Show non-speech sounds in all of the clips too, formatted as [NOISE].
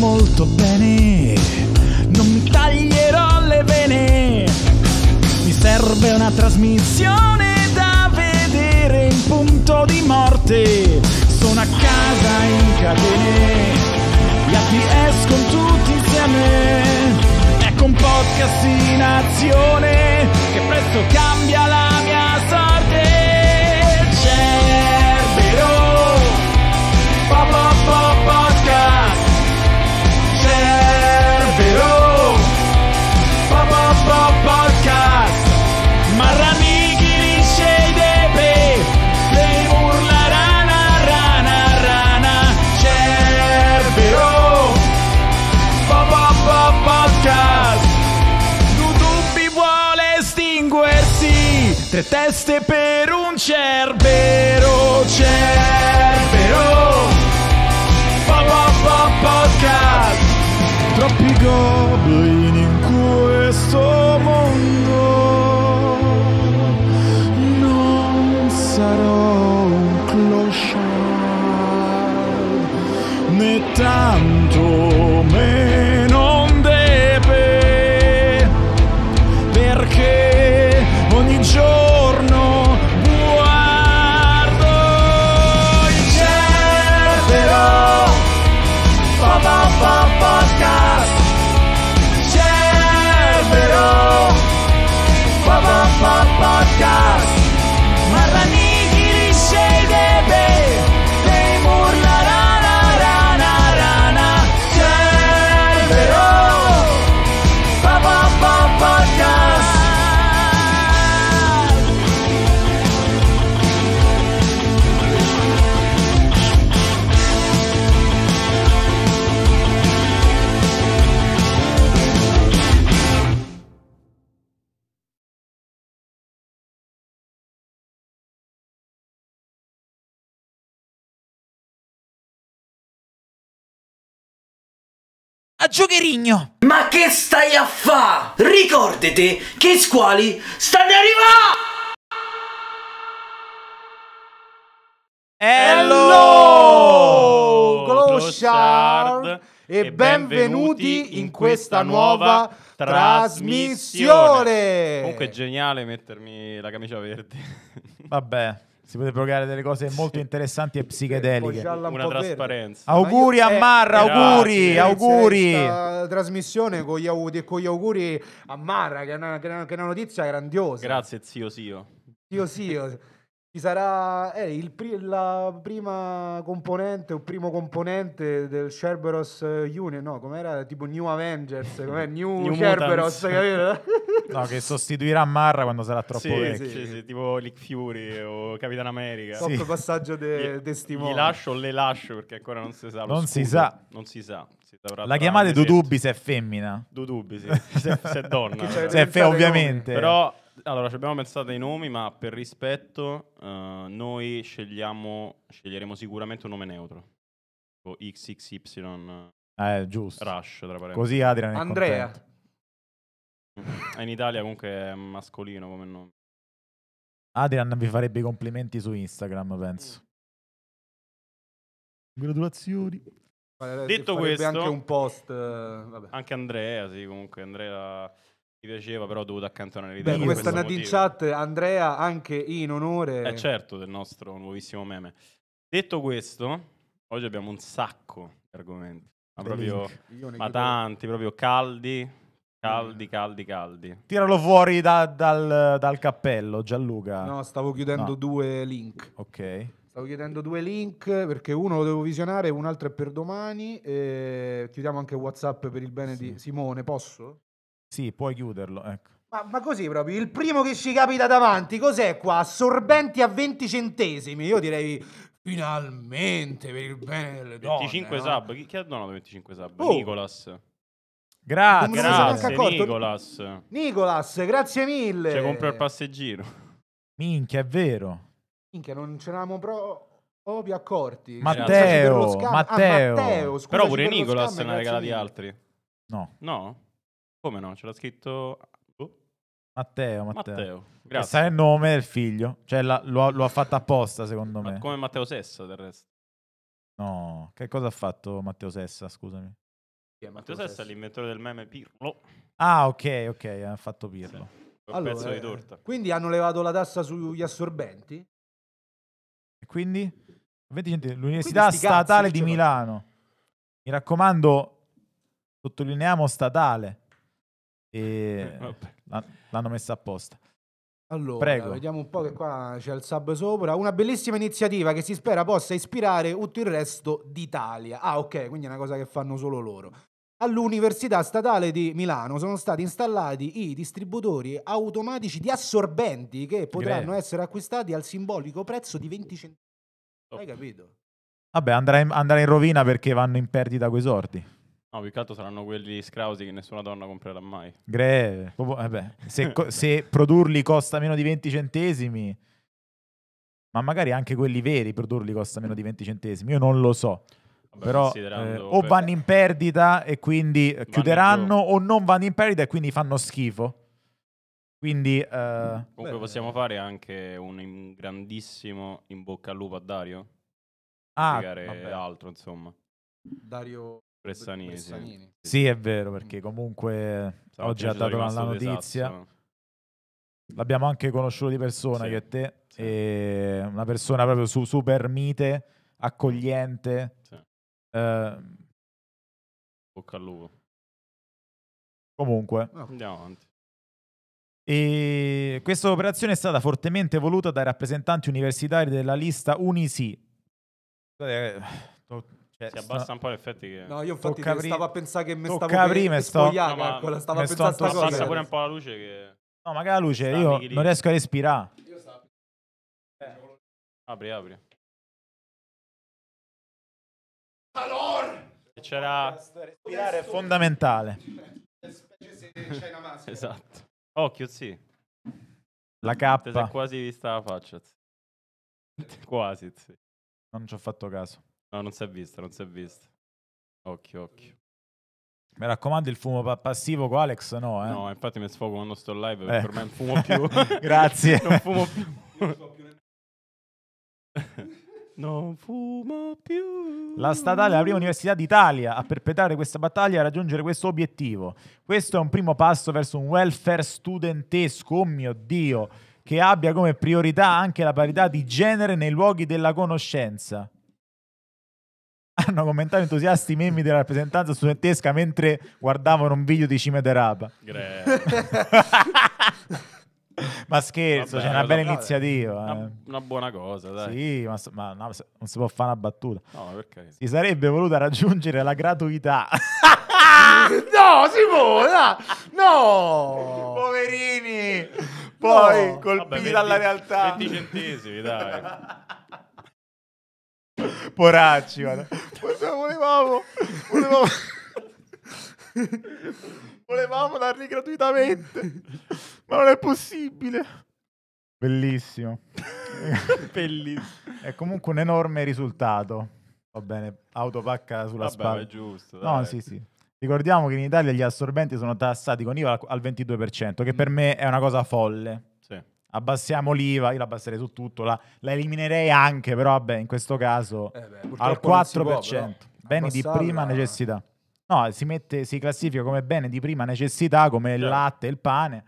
molto bene, non mi taglierò le vene, mi serve una trasmissione da vedere in punto di morte, sono a casa in catene, gli ATS escono tutti insieme, ecco un podcast in azione che presto cambia la vita Tre teste per un cerbero, cerbero. Pa, pa, pa, podcast. Troppi goblin in questo Giocherigno Ma che stai a fa? Ricordate che squali stanno arrivando! Hello! Glossard! E benvenuti in questa nuova trasmissione! Comunque è geniale mettermi la camicia verde. Vabbè si poteva provare delle cose molto interessanti e eh, psichedeliche. Un una trasparenza. Auguri io, a eh, Marra, eh, auguri, auguri. Trasmissione con gli auguri con gli auguri a Marra, che è una, che è una notizia grandiosa. Grazie zio zio. Zio Sio. Ci sarà eh, il pri- la prima componente o primo componente del Cerberus eh, Union, no, com'era? Tipo New Avengers, [LAUGHS] com'è? New, New Cerberos, capito? [LAUGHS] no, che sostituirà Marra quando sarà troppo sì, vecchio. Sì, sì, tipo Lick Fury o Capitan America. Top sì. passaggio de- testimone. Gli lascio o le lascio perché ancora non si sa. Non scudo. si sa. Non si sa. Si la chiamate Dudubi se è femmina. Dudubi, sì. [LAUGHS] se, se, è donna. se è fe- ovviamente. Però allora ci abbiamo pensato ai nomi, ma per rispetto uh, noi scegliamo, sceglieremo sicuramente un nome neutro. O XXY. Eh, giusto. Rush, tra parentesi. Così Adrian Andrea. Eh, in Italia comunque è mascolino come nome. Adrian vi farebbe i complimenti su Instagram, penso. Congratulazioni. Detto questo, anche un post. Eh, anche Andrea, sì, comunque Andrea mi piaceva, però ho dovuto accantonare l'idea. Beh, questa Nat in chat, Andrea, anche in onore. È eh, certo, del nostro nuovissimo meme. Detto questo, oggi abbiamo un sacco di argomenti. Ma, proprio, ma tanti, proprio caldi, caldi, eh. caldi, caldi. Tiralo fuori da, dal, dal, cappello, Gianluca. No, stavo chiudendo no. due link. Ok. Stavo chiedendo due link perché uno lo devo visionare, un altro è per domani. E chiudiamo anche WhatsApp per il bene sì. di Simone. Posso? sì, puoi chiuderlo, ecco. Ma, ma, così proprio, il primo che ci capita davanti, cos'è qua? Sorbenti a 20 centesimi, io direi finalmente per il bene delle donne. 25 no? sub, chi, chi ha donato 25 sub? Oh. Nicolas. Grazie, grazie Nicolas. Nicolas, grazie mille. Ci compro il passeggino. Minchia, è vero. Minchia, non ce l'avamo proprio proprio accorti. Matteo, per Matteo. Ah, Matteo Però pure per Nicolas ne ha regalati altri. No. No? Come no? Ce l'ha scritto... Oh. Matteo, Matteo. Matteo, grazie. Sa il nome del figlio, cioè la, lo, lo, ha fatto apposta secondo Ma me. come Matteo Sessa del resto. No, che cosa ha fatto Matteo Sessa, scusami? Yeah, Matteo Sessa, Sessa è l'inventore del meme Pirlo. Ah, ok, ok, ha fatto Pirlo. Sì. Un allora, pezzo di eh, torta. Quindi hanno levato la tassa sugli assorbenti? E quindi? l'Università quindi Statale cazzi, di Milano. Mi raccomando, sottolineiamo statale. E eh, l'hanno messa apposta. Allora, Prego. vediamo un po' che qua c'è il sub sopra. Una bellissima iniziativa che si spera possa ispirare tutto il resto d'Italia. Ah, ok, quindi è una cosa che fanno solo loro. All'Università Statale di Milano sono stati installati i distributori automatici di assorbenti che potranno Greve. essere acquistati al simbolico prezzo di 20 centesimi. Hai capito? Vabbè, andrà in, andrà in rovina perché vanno in perdita quei sorti. No, più che altro saranno quelli scrausi che nessuna donna comprerà mai. Greve. Eh vabbè, se, co- [LAUGHS] se produrli costa meno di 20 centesimi, ma magari anche quelli veri produrli costa meno di 20 centesimi, io non lo so. Vabbè, Però eh, o per- vanno in perdita e quindi eh, chiuderanno, o non vanno in perdita e quindi fanno schifo. Quindi... eh, Comunque beh, possiamo eh. fare anche un grandissimo in bocca al lupo a Dario. Ah, vabbè. altro, insomma. Dario Bressanini. Bressanini. Sì. sì. è vero, perché mm. comunque Stavo oggi ha dato la notizia. Esatto. L'abbiamo anche conosciuto di persona, sì. io e te. Sì. E una persona proprio su, super mite, accogliente. Sì. Eh, Bocca al lupo. Comunque. No. Andiamo avanti. E questa operazione è stata fortemente voluta dai rappresentanti universitari della lista Unisi. Eh, eh, si abbassa un po' gli effetti. Che... No, io infatti tocca stavo a pensare che mi stavo prima sto... spogliare, no, calcola, stavo a pensare sto, sto Abbassa pure un po' la luce che... No, magari la luce, io non riesco a respirare. Io stavo... eh. Apri, apri. Allora! C'era... Respirare è fondamentale. Specie se c'è una maschera. Esatto. Occhio, sì. La K. Quasi vista la faccia. [LAUGHS] Quasi, sì. Non ci ho fatto caso. No, non si è vista, non si è vista. Occhio, occhio. Mi raccomando il fumo pa- passivo con Alex, no? Eh? No, infatti mi sfogo quando sto live eh. perché eh. ormai non fumo più. [LAUGHS] Grazie. non [LAUGHS] fumo più. [LAUGHS] non fumo più. La statale è la prima università d'Italia a perpetrare questa battaglia e a raggiungere questo obiettivo. Questo è un primo passo verso un welfare studentesco, oh mio Dio, che abbia come priorità anche la parità di genere nei luoghi della conoscenza hanno commentato entusiasti i meme della rappresentanza studentesca mentre guardavano un video di Cime Deraba. [LAUGHS] ma scherzo, c'è cioè una bella iniziativa. Una, eh. una, buona cosa, dai. Sì, ma, ma no, non si può fare una battuta. No, perché? Si sarebbe voluta raggiungere la gratuità. [LAUGHS] no, si Simona! No! Poverini! Poi no, colpiti vabbè, 20, dalla realtà. 20 centesimi, dai. [LAUGHS] Poracci, guarda. Volevamo, volevamo, volevamo darli gratuitamente, ma non è possibile. Bellissimo. Bellissimo. È comunque un enorme risultato. Va bene, autopacca sulla Vabbè, spalla. è giusto. Dai. No, sì, sì. Ricordiamo che in Italia gli assorbenti sono tassati con IVA al 22%, che per mm. me è una cosa folle abbassiamo l'IVA, io l'abbasserei su tutto, la, la eliminerei anche, però vabbè, in questo caso eh beh, al 4%. Può, però, beni di prima necessità. No, si, mette, si classifica come bene di prima necessità, come il certo. latte il pane,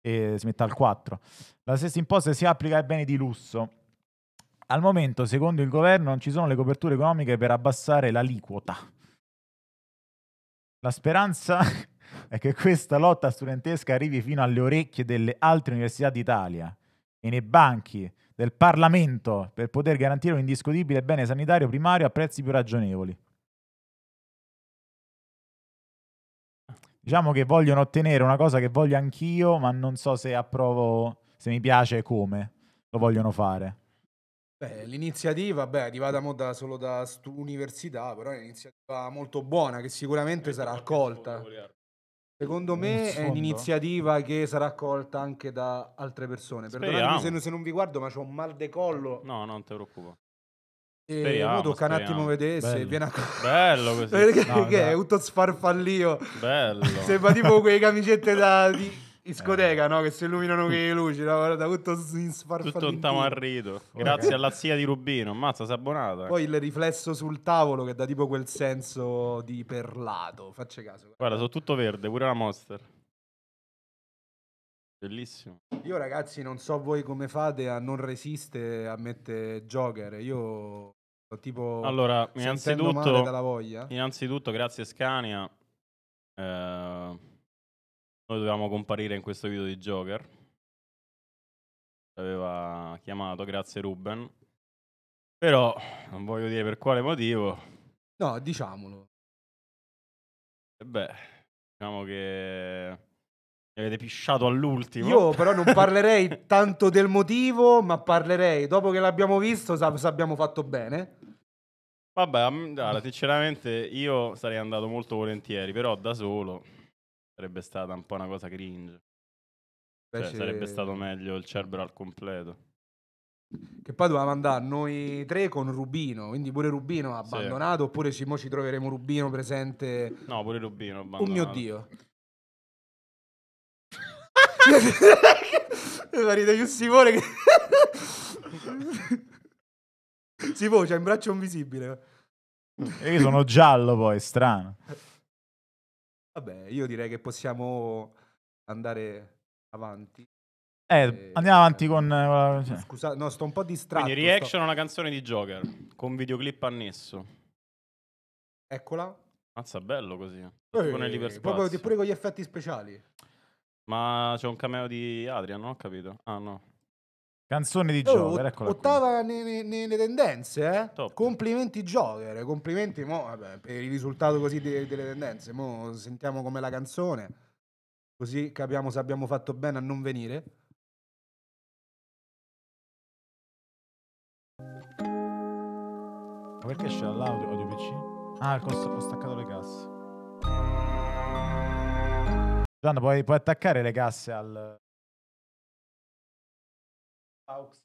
e si mette al 4. La stessa imposta si applica ai beni di lusso. Al momento, secondo il governo, non ci sono le coperture economiche per abbassare l'aliquota. La speranza è che questa lotta studentesca arrivi fino alle orecchie delle altre università d'Italia e nei banchi del Parlamento per poter garantire un indiscutibile bene sanitario primario a prezzi più ragionevoli. Diciamo che vogliono ottenere una cosa che voglio anch'io, ma non so se approvo, se mi piace e come lo vogliono fare. Beh, l'iniziativa, beh, è arrivata da, solo da università, però è un'iniziativa molto buona che sicuramente sarà accolta. Secondo me è un'iniziativa che sarà accolta anche da altre persone. Speriamo. Perdonatemi se non, se non vi guardo, ma c'ho un mal de collo. No, non ti preoccupo. Eh, speriamo, e tocca un attimo vedere se viene a Bello [LAUGHS] così. Perché no, è tutto sfarfallio. Bello. Sembra tipo quelle camicette da discoteca, eh. no? Che si illuminano con le [LAUGHS] luci, no? Guarda, tutto in Tutto un tamarrito. Grazie alla [LAUGHS] zia di Rubino, ammazza, si è abbonata. Eh. Poi il riflesso sul tavolo che dà tipo quel senso di perlato, Facce caso. Guarda, sono tutto verde, pure la Monster. Bellissimo. Io ragazzi non so voi come fate a non resistere a mettere Joker. Io tipo Allora, innanzitutto, innanzitutto grazie Scania. Eh, noi dovevamo comparire in questo video di Joker. Ci aveva chiamato, grazie Ruben. Però non voglio dire per quale motivo. No, diciamolo. E beh, diciamo che mi avete pisciato all'ultimo. Io però non [LAUGHS] parlerei tanto del motivo, ma parlerei, dopo che l'abbiamo visto, se abbiamo fatto bene. Vabbè, allora, sinceramente io sarei andato molto volentieri, però da solo sarebbe stata un po' una cosa cringe. Cioè, sarebbe stato mm. meglio il Cerbero al completo. Che poi dovevamo andare noi tre con Rubino, quindi pure Rubino ha Sì. abbandonato, oppure ci, mo ci troveremo Rubino presente. No, pure Rubino. Oh mio Dio. [LAUGHS] [LAUGHS] Mi ride più Simone che... [LAUGHS] Simone c'ha in braccio invisibile. E Io sono giallo poi, strano. Vabbè, io direi che possiamo andare avanti. Eh, andiamo avanti con... Eh, cioè. Scusa, no, sto un po' distratto. Quindi reaction sto... a una canzone di Joker, con videoclip annesso. Eccola. Mazza, bello così. Eh, con proprio, pure con gli effetti speciali. Ma c'è un cameo di Adrian, non ho capito. Ah, no. Canzone di Joker, oh, Joker, eccola Ottava nelle, nelle, tendenze, eh? Top. Complimenti Joker, complimenti mo, vabbè, per il risultato così delle, delle tendenze. Mo sentiamo com'è la canzone, così capiamo se abbiamo fatto bene a non venire. Ma perché c'è l'audio audio PC? Ah, costo, ho staccato le casse. Gianna, puoi, puoi attaccare le casse al... Aux.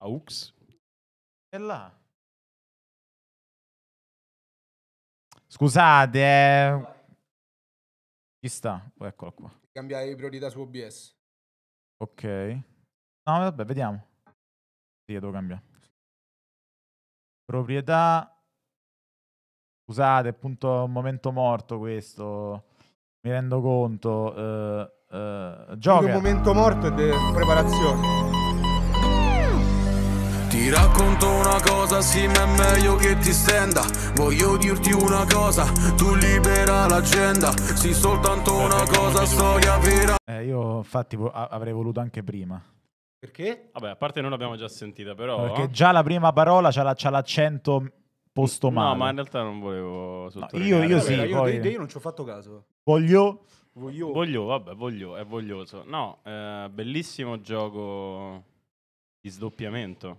Aux? È là. Scusate. Eh. Chi sta? Oh, eccolo qua. Cambiare di priorità su OBS. Ok. No, vabbè, vediamo. Sì, devo cambiare. Proprietà. Scusate, appunto un momento morto questo. Mi rendo conto. Eh uh, gioca. Un momento morto è di preparazione. Ti racconto una cosa, sì ma è meglio che ti stenda Voglio dirti una cosa, tu libera l'agenda Sì soltanto una cosa, storia vera Eh io infatti avrei voluto anche prima Perché? Vabbè a parte non l'abbiamo già sentita però Perché già la prima parola c'ha, l'accento posto male No ma in realtà non volevo no, Io, io sì, Vabbè, poi... io, io non ci ho fatto caso Voglio... Voglio. Voglio, vabbè, voglio, è voglioso. No, eh, bellissimo gioco di sdoppiamento.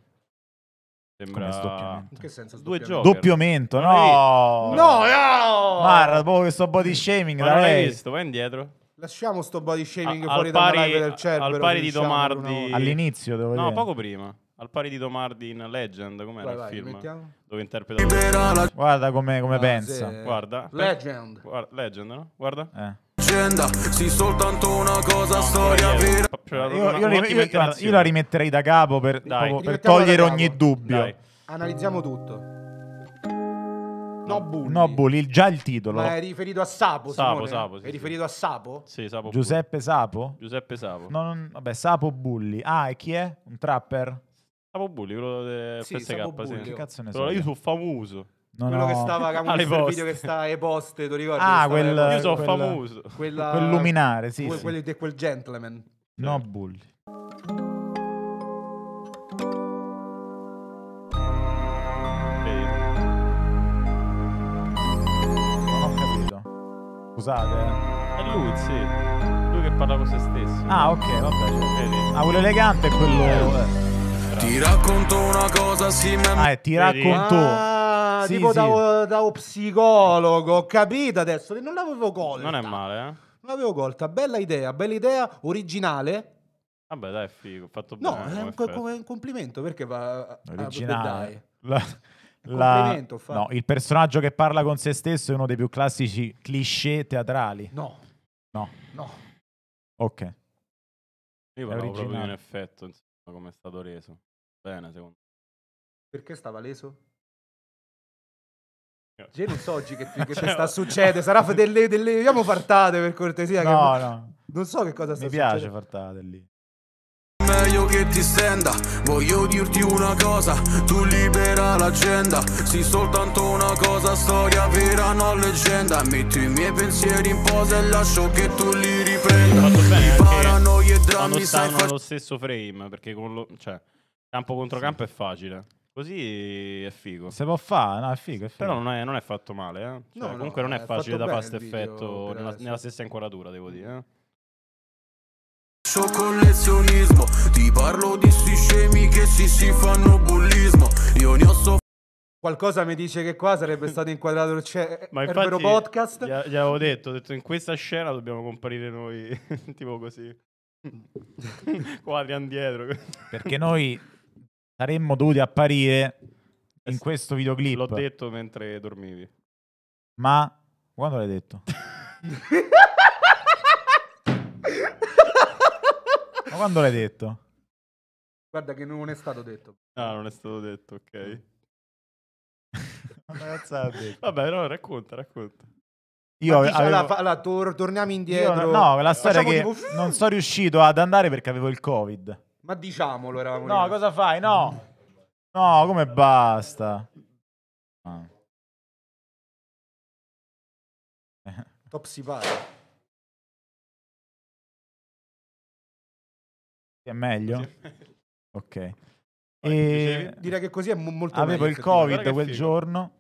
Sembra... Come sdoppiamento? In che senso sdoppiamento? Due giochi. Doppiamento, no! No, no! Guarda, proprio questo body shaming dai. Hai visto, vai indietro. Lasciamo sto body shaming A- fuori al dalla live del cerbero. Al pari di diciamo, Domardi... una- All'inizio, devo dire. No, poco prima. Al pari di Domardi in Legend, com'era Vai, il vai, film? mettiamo. Dove interpreta... Guarda come, come Ah, pensa. sì. Guarda. Legend. Guarda, Legend, no? Guarda. Eh leggenda Sì, soltanto una cosa, no, storia vera cioè, io, io, io, io, la rimetterei da capo per, Dai, per togliere ogni dubbio Dai. Analizziamo tutto No Bulli. No Bulli, già il titolo. Ma è riferito a Sapo, Sapo, Sapo sì, È riferito a Sapo? Sì, Sapo Giuseppe Bulli. Sapo? Giuseppe Sapo. No, non, vabbè, Sapo Bulli. Ah, e chi è? Un trapper? Sapo Bulli, quello di sì, FSK. Sapo sì. Che cazzo ne so? Io sono famoso. Non quello ho... che stava alle poste. video che sta ai poste, ti ricordi? Ah, quel, io sono quel, famoso. Quella, quel luminare, sì, quel, sì. Quelli di quel gentleman. No bulli. Non ho capito. Scusate. Eh. È lui, sì. Lui che parla con se stesso. Ah, ok, vabbè. Ah, quello elegante è quello... Ti racconto una cosa simile. Sì, ah, è, eh, ti racconto. Ah da, sì, tipo sì. Da, da psicologo, capito adesso, non l'avevo colta. Non è male, eh? Non l'avevo colta, bella idea, bella idea, originale. Vabbè dai, figo, ho fatto no, bene. No, è un, come un complimento perché va... Originale. La... La... No, il personaggio che parla con se stesso è uno dei più classici cliché teatrali. No. No. No. Ok. Io parlavo proprio di un effetto, insomma, come è stato reso. Bene, secondo me. Perché stava leso? so oggi che, che cioè, sta succedendo? Sarà delle, delle... Vediamo fartate per cortesia. No, che... no. Non so che cosa sta Mi succedendo. Mi piace fartate lì. Meglio che ti stenda, voglio dirti una cosa, tu libera l'agenda, sì soltanto una cosa, storia vera, non leggenda, metti i miei pensieri in posa e lascio che tu li riprenda. I paranoie e drammi stanno nello stesso frame, perché con lo, cioè, campo contro campo è facile. Così è figo. Se può fare, no, è figo. È figo. Però non è, non è, fatto male. Eh? Cioè, no, comunque no, non è, è facile da fast effetto nella, nella, stessa inquadratura, devo dire. Eh? collezionismo Ti parlo di sti scemi che si si fanno bullismo Io ne ho so Qualcosa mi dice che qua sarebbe stato [LAUGHS] inquadrato il cioè, Ma infatti, podcast. Gli, gli avevo detto, ho detto in questa scena dobbiamo comparire noi, [LAUGHS] tipo così. [LAUGHS] Quadri indietro. Perché noi saremmo dovuti apparire in eh, questo videoclip. L'ho detto mentre dormivi. Ma quando l'hai detto? [LAUGHS] Ma quando l'hai detto? Guarda che non è stato detto. No, non è stato detto, ok. Mm. [LAUGHS] Vabbè, no, racconta, racconta. Io dici, avevo... allora, allora, tor- torniamo indietro. Io, no, la storia è che tipo... non sono riuscito ad andare perché avevo il Covid. Ma diciamolo, eravamo No, rimasti. cosa fai? No. No, come basta? Ah. [LAUGHS] Top si pare. È meglio? Ok. E... Direi che così è molto Avevo meglio, il Covid quel giorno.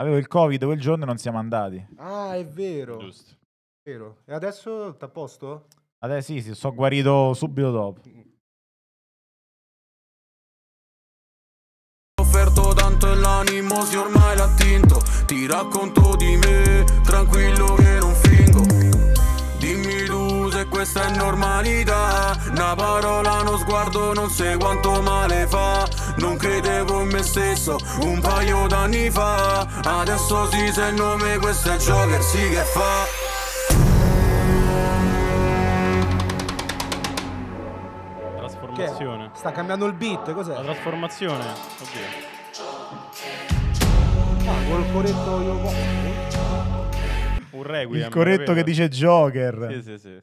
Avevo il Covid quel giorno e non siamo andati. Ah, è vero. Giusto. Vero. E adesso t'è a posto? Adesso sì, sì, sono guarito subito dopo. Offerto tanto e l'animo si ormai l'ha tinto. Ti racconto di me, tranquillo che non fingo. Dimmi tu se questa è normalità. Una parola, uno sguardo, non sai quanto male fa. Non credevo in me stesso un paio d'anni fa. Adesso si sì, se il nome, questo è ciò che si che fa. trasformazione. Sta cambiando il beat, cos'è? La trasformazione, oddio. Ah, col coretto io Un requiem. Il eh, coretto che dice Joker. Sì, sì, sì.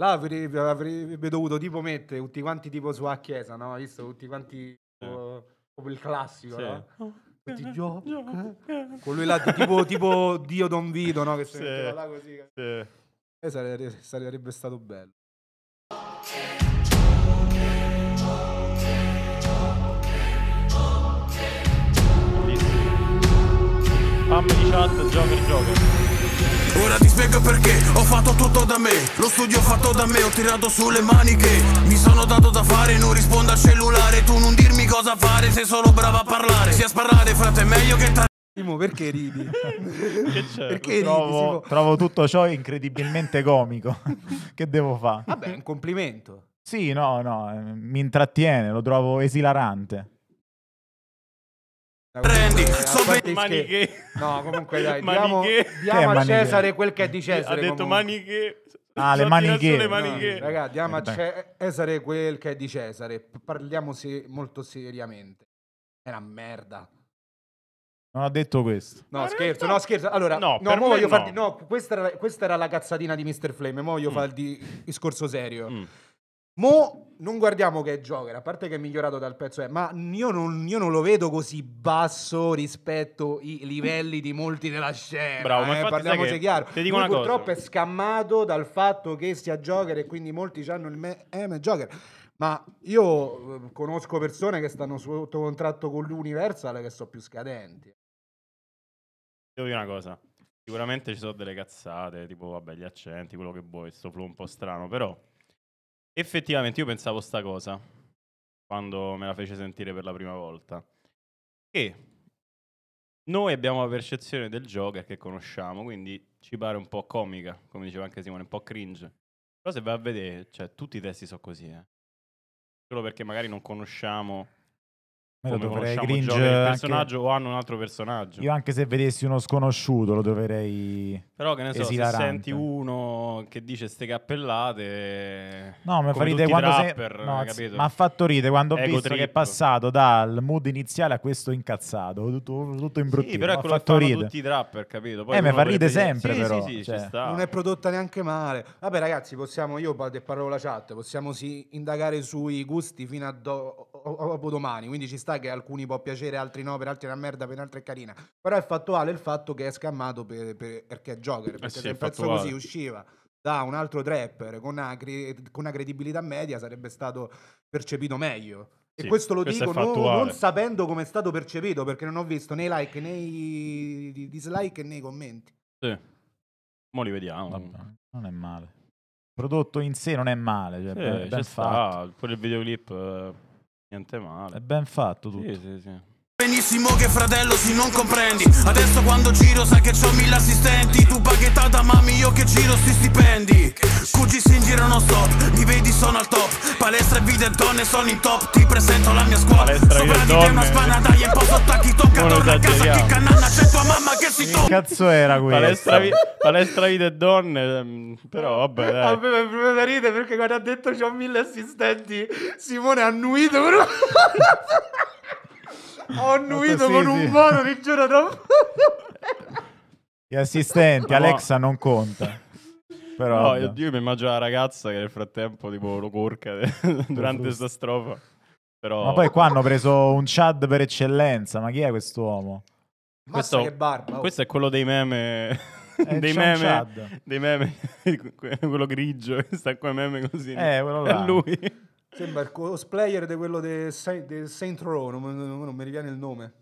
Là avrebbe, avrebbe dovuto tipo mettere tutti quanti tipo sulla chiesa, no? Hai visto tutti quanti tipo, proprio il classico, sì. no? Tutti [LAUGHS] Joker. Con lui là tipo, tipo Dio Don Vito, no? Che si sì. là così. Sì. E eh, sarebbe, sarebbe stato bello. Fammi chat, Joker, Joker. Ora ti spiego perché ho fatto tutto da me Lo studio fatto da me, ho tirato sulle maniche Mi sono dato da fare, non rispondo al cellulare Tu non dirmi cosa fare, sei solo brava a parlare Sia sparare, frate, è meglio che tra... Perché ridi? [LAUGHS] che c'è? Certo, perché trovo, ridi, trovo tutto ciò incredibilmente comico [LAUGHS] Che devo fare? Vabbè, un complimento Sì, no, no, eh, mi intrattiene, lo trovo esilarante Prendi, sono maniche. No, comunque dai, [LAUGHS] diamo, diamo a Cesare quel che è di Cesare. Ha detto comunque. maniche. Ah, le maniche. Le maniche. No, raga, diamo a Cesare quel che è di Cesare. Parliamo se- molto seriamente. È una merda. Non ha detto questo. No, Ma scherzo, no, scherzo. Allora, no, no, voglio no. Farti, no questa, era, questa, era, la cazzatina di Mr. Flame. Mo voglio mm. fare il discorso serio. Mm. Mo non guardiamo che è Joker, a parte che è migliorato dal pezzo, è, eh, ma io non, io non, lo vedo così basso rispetto ai livelli di molti della scena. Bravo, ma eh, parliamoci chiaro. Ti dico Lui una purtroppo cosa. è scammato dal fatto che sia Joker e quindi molti hanno il me- eh, M Joker. Ma io eh, conosco persone che stanno sotto contratto con l'Universal che sono più scadenti. Devo dire una cosa. Sicuramente ci sono delle cazzate, tipo vabbè, gli accenti, quello che vuoi, sto flow un po' strano, però Effettivamente io pensavo sta cosa quando me la fece sentire per la prima volta. Che noi abbiamo la percezione del Joker che conosciamo, quindi ci pare un po' comica, come diceva anche Simone, un po' cringe. Però se vai a vedere, cioè, tutti i testi sono così, eh. Solo perché magari non conosciamo Me lo dovrei cringe anche... personaggio o hanno un altro personaggio. Io anche se vedessi uno sconosciuto lo dovrei Però che ne so, esilarante. se senti uno che dice ste cappellate No, mi fa ridere quando trapper, se... no, capito? Ma ha fatto ridere quando ho Ego visto trip. che è passato dal mood iniziale a questo incazzato, tutto, tutto imbruttito. Sì, però è quello che fanno tutti i trapper, capito? Poi eh, mi fa ridere sempre sì, però. Sì, sì, cioè. Non è prodotta neanche male. Vabbè ragazzi, possiamo io parlo la chat, possiamo sì, indagare sui gusti fino a do... o, o, o, domani, quindi ci sta sta che alcuni può piacere, altri no, per altri è una merda, per altri è carina. Però è fattuale il fatto che è scammato per, per, perché è Joker, eh perché eh sì, se pezzo così usciva da un altro trapper con una, con una credibilità media sarebbe stato percepito meglio. E sì, questo lo questo dico non, non, sapendo come è stato percepito, perché non ho visto né like né dislike né commenti. Sì. Mo li vediamo. Vabbè. Non è male. Il prodotto in sé non è male. Cioè, sì, ben fatto. Sta. Pure il videoclip. Eh Niente male. È ben fatto tutto. Sì, sì, sì. Benissimo che fratello si non comprendi Adesso quando giro sai che c'ho mille assistenti Tu baghettata mami io che giro sti stipendi QGS in giro non stop Mi vedi sono al top Palestra e vita e donne sono in top Ti presento la mia squadra Palestra Sopra di te una spana dai un po' sotto a chi tocca Torna a esatto, casa chi cananna c'è tua mamma che si tocca Che cazzo era questo? Palestra, vi palestra vita e donne ehm, Però vabbè dai ah, Vabbè mi prima ride perché quando ha detto c'ho mille assistenti Simone ha annuito però ho annuito con sì. un modo di giurare gli assistenti [LAUGHS] Alexa non conta però no, oddio, mi immagino la ragazza che nel frattempo tipo lo corca [LAUGHS] durante questa strofa però... ma poi qua hanno preso un Chad per eccellenza ma chi è quest'uomo? Questo, che barba, oh. questo è quello dei meme eh, [LAUGHS] dei meme, dei meme quello grigio sta qua meme così eh, quello là. è lui Sembra il cosplayer di quello del Saint, Saint Row, non, non, non, mi riviene il nome.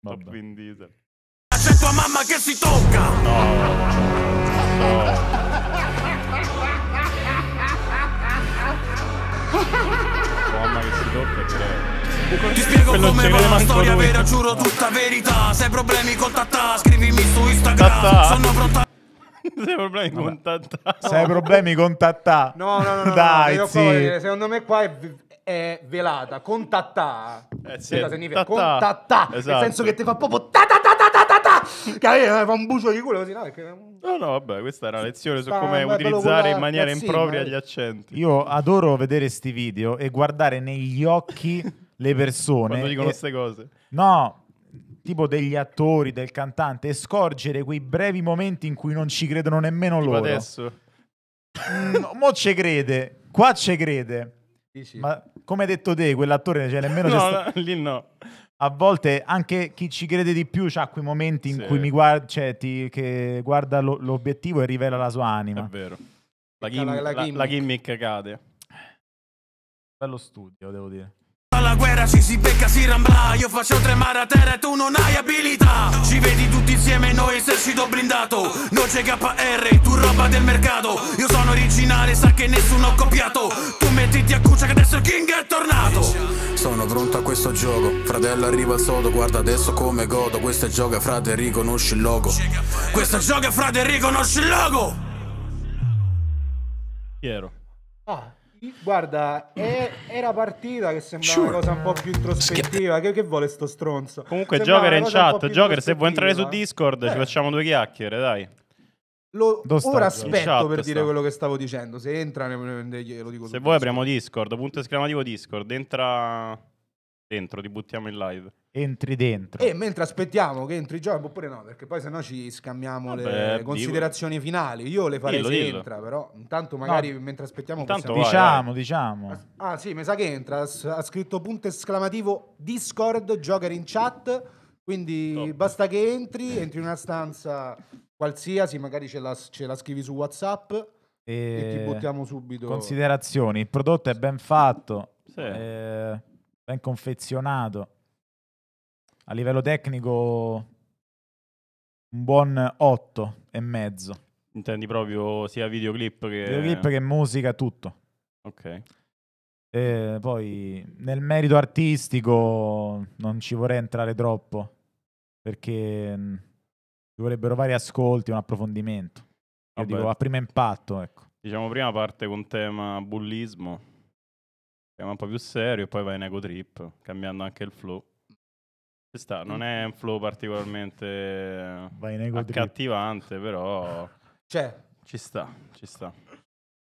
Vabbè. Vin C'è tua mamma che si tocca! No! no. mamma che si tocca, c'è. Ti spiego Quello come va la storia lui. vera, giuro tutta verità. Se hai problemi contatta, scrivimi su Instagram. Sono pronta. [LAUGHS] Se hai problemi Vabbè. contatta. Se hai problemi contatta. No, no, no, no Dai, no, no, secondo me qua è, è velata, contatta Eh sì, significa contattà, esatto. nel senso che ti fa proprio ta ta ta ta ta ta che fa un bucio di culo così, no? Perché... No, no, vabbè, questa era una lezione su come utilizzare in maniera impropria gli accenti. Io adoro vedere questi video e guardare negli occhi [LAUGHS] le persone. Quando dicono queste cose. No, tipo degli attori, del cantante e scorgere quei brevi momenti in cui non ci credono nemmeno tipo loro. adesso. Mm, mo ci crede, qua ci crede. Dici. Ma come hai detto te, quell'attore cioè, nemmeno no, sta... no, lì no. A volte anche chi ci crede di più ha quei momenti in sì. cui mi guarda, cioè, ti, che guarda lo, l'obiettivo e rivela la sua anima. È vero. La, gim- la, la, gimmick. la gimmick cade. Bello studio, devo dire. Alla guerra ci si becca, si rambla Io faccio tremare a terra e tu non hai abilità Ci vedi tutti insieme, noi esercito blindato Noce KR, tu roba del mercato Io sono originale, sa che nessuno ho copiato Tu mettiti a cuccia che adesso il king è tornato sono pronto a questo gioco Fratello arriva al sodo, guarda adesso come godo Questo è gioca, frate, riconosci il logo Questo è gioca, frate, riconosci il logo Piero Ah Guarda, è, era partita che sembrava sure. una cosa un po' più introspettiva. Che, che vuole sto stronzo? Comunque, sembrava Joker in chat. Joker, se vuoi entrare su Discord, eh. ci facciamo due chiacchiere, dai. Lo, Do ora aspetto per dire sta. quello che stavo dicendo. Se entra, ne, ne, ne glielo dico. Se vuoi, apriamo Discord. Punto esclamativo Discord. Entra dentro, ti buttiamo in live entri dentro. E mentre aspettiamo che entri Giorgio, oppure no, perché poi sennò ci scambiamo Vabbè, le considerazioni finali. Io le farei dillo, se dillo. entra, però intanto magari no. mentre aspettiamo intanto possiamo... diciamo, vai. diciamo. diciamo. Ah, sì, mi sa che entra, ha scritto punto esclamativo Discord Joker in chat, quindi Top. basta che entri, entri in una stanza qualsiasi, magari ce la, ce la scrivi su WhatsApp e... e, ti eh, buttiamo subito. Considerazioni, il prodotto è ben fatto, sì. è eh, ben confezionato a livello tecnico un buon 8 e mezzo. Intendi proprio sia videoclip che... Videoclip che musica, tutto. Ok. E poi nel merito artistico non ci vorrei entrare troppo perché mm, ci vorrebbero vari ascolti, un approfondimento. Io dico a primo impatto, ecco. Diciamo prima parte con tema bullismo, tema un po' più serio, e poi vai in ego trip, cambiando anche il flow. Sta, non mm. è un flow particolarmente accattivante, però... C'è. Cioè, ci sta, ci sta.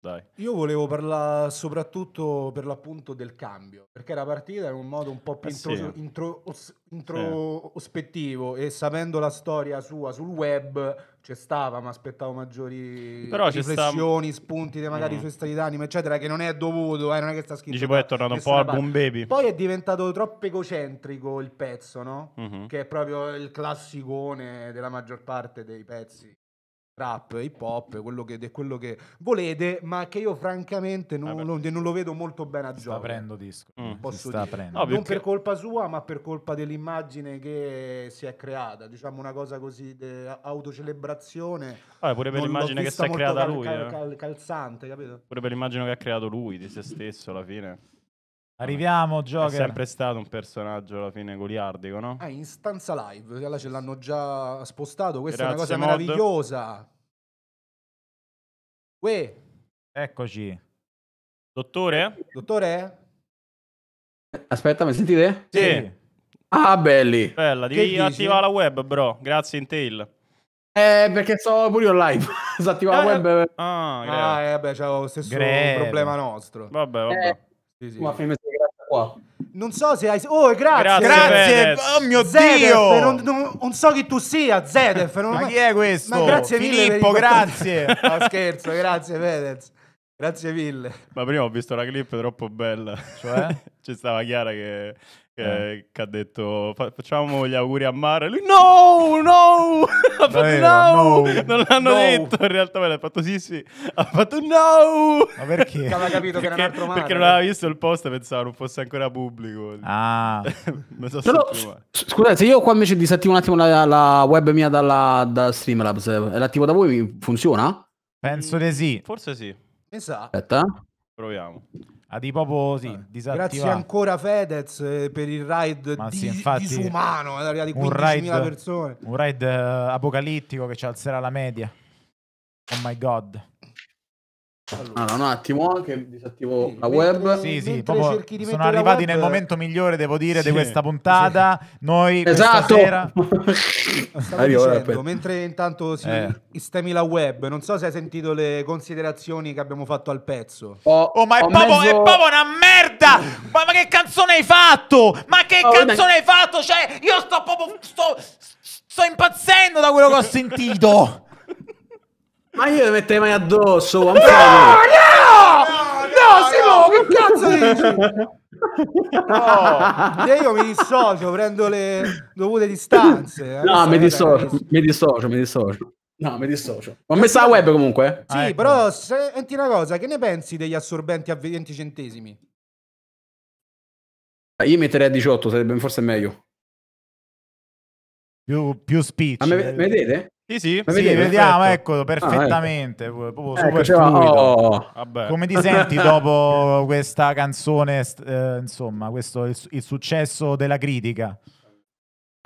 Dai. Io volevo parlare soprattutto per l'appunto del cambio, perché la partita in un modo un po' più eh intros- sì. intros- introspettivo sì. e sapendo la storia sua sul web c'è stava, ma aspettavo maggiori Però riflessioni, sta... spunti magari mm. sui stati d'animo, eccetera, che non è dovuto, eh, non è che sta scritto. Dice poi è tornato un po' al boom baby. Poi è diventato troppo egocentrico il pezzo, no? Mm-hmm. Che è proprio il classicone della maggior parte dei pezzi rap, hip hop, quello che, quello che volete, ma che io francamente non, non, ah, non lo vedo molto bene a gioco. Sta aprendo disco. Mm, posso sta dire. No, non per colpa sua, ma per colpa dell'immagine che si è creata, diciamo una cosa così di autocelebrazione. Ah, pure per l'immagine che si è creata cal- lui. Cal- eh. cal- calzante, capito? Pure per l'immagine che ha creato lui di se stesso alla fine. Arriviamo, Joker. È sempre stato un personaggio alla fine goliardico, no? Ah, in stanza live, allora ce l'hanno già spostato, questa Grazie è una cosa mod. meravigliosa. Uè. Eccoci. Dottore? Dottore? Aspetta, mi sentite? Sì. sì. Ah, belli. Bella, devi attivare la web, bro. Grazie, Intel. Eh, perché sto pure io live. si [LAUGHS] attiva eh, la web. Ah, ah eh, beh, c'è lo stesso greve. problema nostro. Vabbè, vabbè. Eh, sì, sì. Ma fine qua. Non so se hai. Oh, grazie! Grazie! grazie. Oh mio Zedef, dio! Non, non, non, so chi tu sia, Zedef. Non... Ma chi è questo? Ma grazie Filippo, mille grazie! [LAUGHS] No, scherzo, grazie, Fedez. Grazie mille. Ma prima ho visto la clip troppo bella. Cioè? [LAUGHS] C'è stava Chiara che eh. Che, eh. che, ha detto facciamo gli auguri a Mara. lui no, no, [LAUGHS] fatto no, no. non l'hanno no. detto in realtà, ma l'ha fatto sì, sì, ha fatto no. Ma perché? perché aveva capito che era un altro mare. Perché non aveva visto il post e pensava non fosse ancora pubblico. Ah. [LAUGHS] non so Però, s- scusate, io qua invece disattivo un attimo la, la web mia dalla, da Streamlabs, l'attivo da voi funziona? Penso di sì. Forse sì. Esatto. Aspetta. Proviamo. Ah, di proprio sì, disattivato. Grazie ancora Fedez eh, per il ride Ma di, sì, infatti, disumano, di 15.000 un ride, persone. Un ride eh, apocalittico che ci alzerà la media. Oh my god. Allora. allora, un attimo eh, che disattivo sì, la web. Sì, sì, proprio sono arrivati web... nel momento migliore, devo dire, sì, di questa puntata. Sì. Noi esatto. sera... [LAUGHS] Arrivo, dicendo, mentre intanto si eh. sistemi la web, non so se hai sentito le considerazioni che abbiamo fatto al pezzo. Oh, oh ma è proprio, mezzo... è proprio, una merda! ma, ma, che canzone hai fatto? Ma che oh, canzone me... hai fatto? Cioè, io sto proprio... Sto, sto impazzendo da quello che ho sentito! Ma io le metterei mai addosso. No, no, no, no, no, Simo, che cazzo dici? No, io mi dissocio, prendo le dovute distanze. Eh. No, mi dissocio, mi dissocio, mi dissocio. No, mi dissocio. Ho messo la web comunque. Eh? Sì, ah, ecco. però senti una cosa, che ne pensi degli assorbenti a 20 centesimi? Ah, io metterei a 18, sarebbe forse meglio. Più, più spicci. Ma me, vedete? Sì, sì, sì vediamo, eccolo, perfettamente. Ah, ecco. ecco. Proprio ecco, cioè, oh. Come ti senti [LAUGHS] dopo questa canzone, eh, insomma, questo, il, il, successo della critica?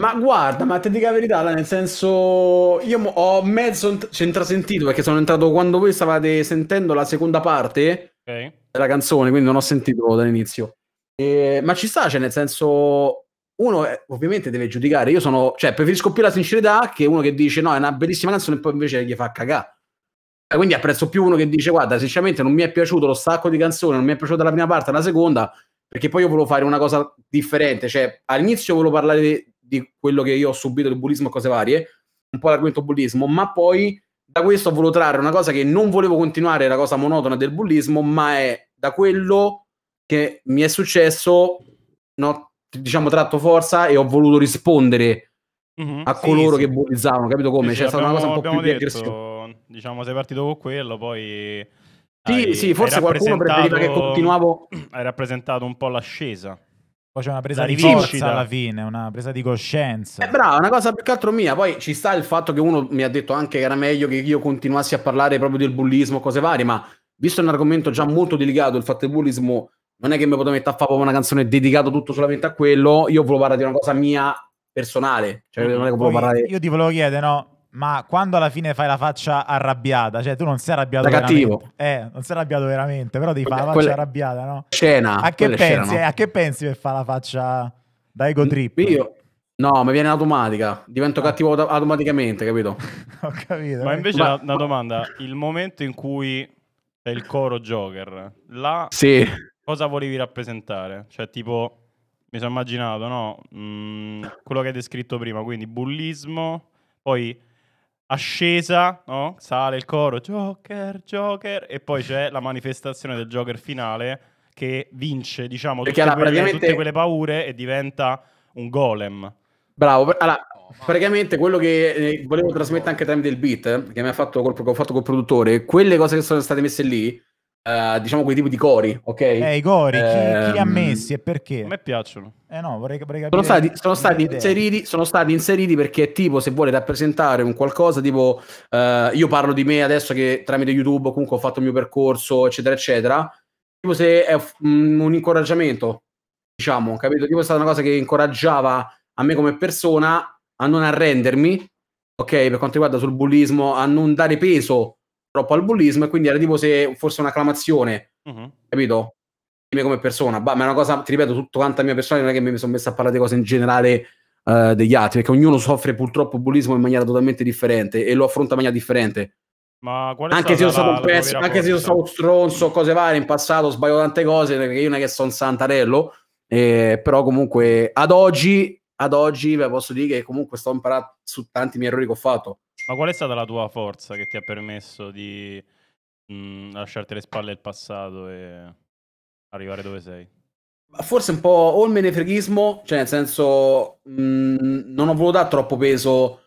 Ma guarda, ma te dico la verità, nel senso, io ho mezzo centrasentito perché sono entrato quando voi stavate sentendo la seconda parte okay. della canzone, quindi non ho sentito dall'inizio. E, ma ci sta, cioè, nel senso, uno è, eh, ovviamente deve giudicare. Io sono, cioè, preferisco più la sincerità che uno che dice no, è una bellissima canzone e poi invece gli fa cagà. Cioè, quindi apprezzo più uno che dice guarda, sinceramente non mi è piaciuto lo stacco di canzone, non mi è piaciuta la prima parte, la seconda, perché poi io volevo fare una cosa differente. Cioè, all'inizio volevo parlare di, di quello che io ho subito, il bullismo e cose varie, un po' l'argomento bullismo, ma poi da questo ho voluto trarre una cosa che non volevo continuare, la cosa monotona del bullismo, ma è da quello che mi è successo no, diciamo, tratto forza e ho voluto rispondere mm-hmm, a coloro sì, che bullizzavano, capito come? Sì, C'è stata una cosa un po' più detto, di aggressione. Diciamo, sei partito con quello, poi... Sì, hai, sì, forse qualcuno preferiva che continuavo... Hai rappresentato un po' l'ascesa. Poi c'è una presa di coscienza alla fine, una presa di coscienza. È eh, brava, una cosa più che altro mia. Poi ci sta il fatto che uno mi ha detto anche che era meglio che io continuassi a parlare proprio del bullismo, cose varie, ma visto che è un argomento già molto delicato, il fatto del bullismo non è che mi potevo mettere a fare una canzone dedicata tutto solamente a quello. Io volevo parlare di una cosa mia personale. Cioè, mm. non è che volevo parlare. Io ti volevo chiedere, no? Ma quando alla fine fai la faccia arrabbiata, cioè tu non sei arrabbiato da cattivo. Eh, non sei arrabbiato veramente, però devi fare la faccia arrabbiata, no? Scena. A che, pensi, scena, no? a che pensi per fare la faccia da ego trip? Io No, mi viene automatica, divento ah. cattivo automaticamente, capito? [LAUGHS] Ho capito. Ma eh. invece ma... una domanda, il momento in cui è il coro Joker, là sì cosa volevi rappresentare? Cioè, tipo, mi sono immaginato, no? Mm, quello che hai descritto prima, quindi bullismo, poi ascesa, no? Sale il coro, Joker, Joker, e poi c'è la manifestazione del Joker finale che vince, diciamo, tutte, allora, quelle, praticamente... tutte quelle paure e diventa un golem. Bravo, allora, praticamente quello che eh, volevo trasmettere anche tramite il beat, eh, che mi ha fatto col, ho fatto col produttore, quelle cose che sono state messe lì, Uh, diciamo quei tipi di cori, ok? Eh, i cori, eh, chi, li ha ehm, messi e perché? A me piacciono. Eh no, vorrei, vorrei capire. Sono stati, sono stati, inseriti, sono stati inseriti, perché tipo se vuole rappresentare un qualcosa tipo uh, io parlo di me adesso che tramite YouTube comunque ho fatto il mio percorso, eccetera, eccetera. Tipo se è un, mm, un incoraggiamento, diciamo, capito? Tipo è stata una cosa che incoraggiava a me come persona a non arrendermi, ok? Per quanto riguarda sul bullismo, a non dare peso troppo al bullismo e quindi era tipo se fosse un'acclamazione, uh-huh. capito? me come persona, ma è una cosa, ti ripeto, tutto quanto a mia persona, non è che mi sono messo a parlare di cose in generale uh, degli altri, perché ognuno soffre purtroppo bullismo in maniera totalmente differente e lo affronta in maniera differente. Ma anche se sono stato un pezzo, anche se sono stato stronzo, cose varie in passato, sbaglio tante cose perché io non è che sono un santarello, eh, però comunque ad oggi ad oggi ve posso dire che comunque sto imparando su tanti miei errori che ho fatto. Ma qual è stata la tua forza che ti ha permesso di mh, lasciarti le spalle il passato e arrivare dove sei? Forse un po' o il menefreghismo, cioè nel senso mh, non ho voluto dare troppo peso.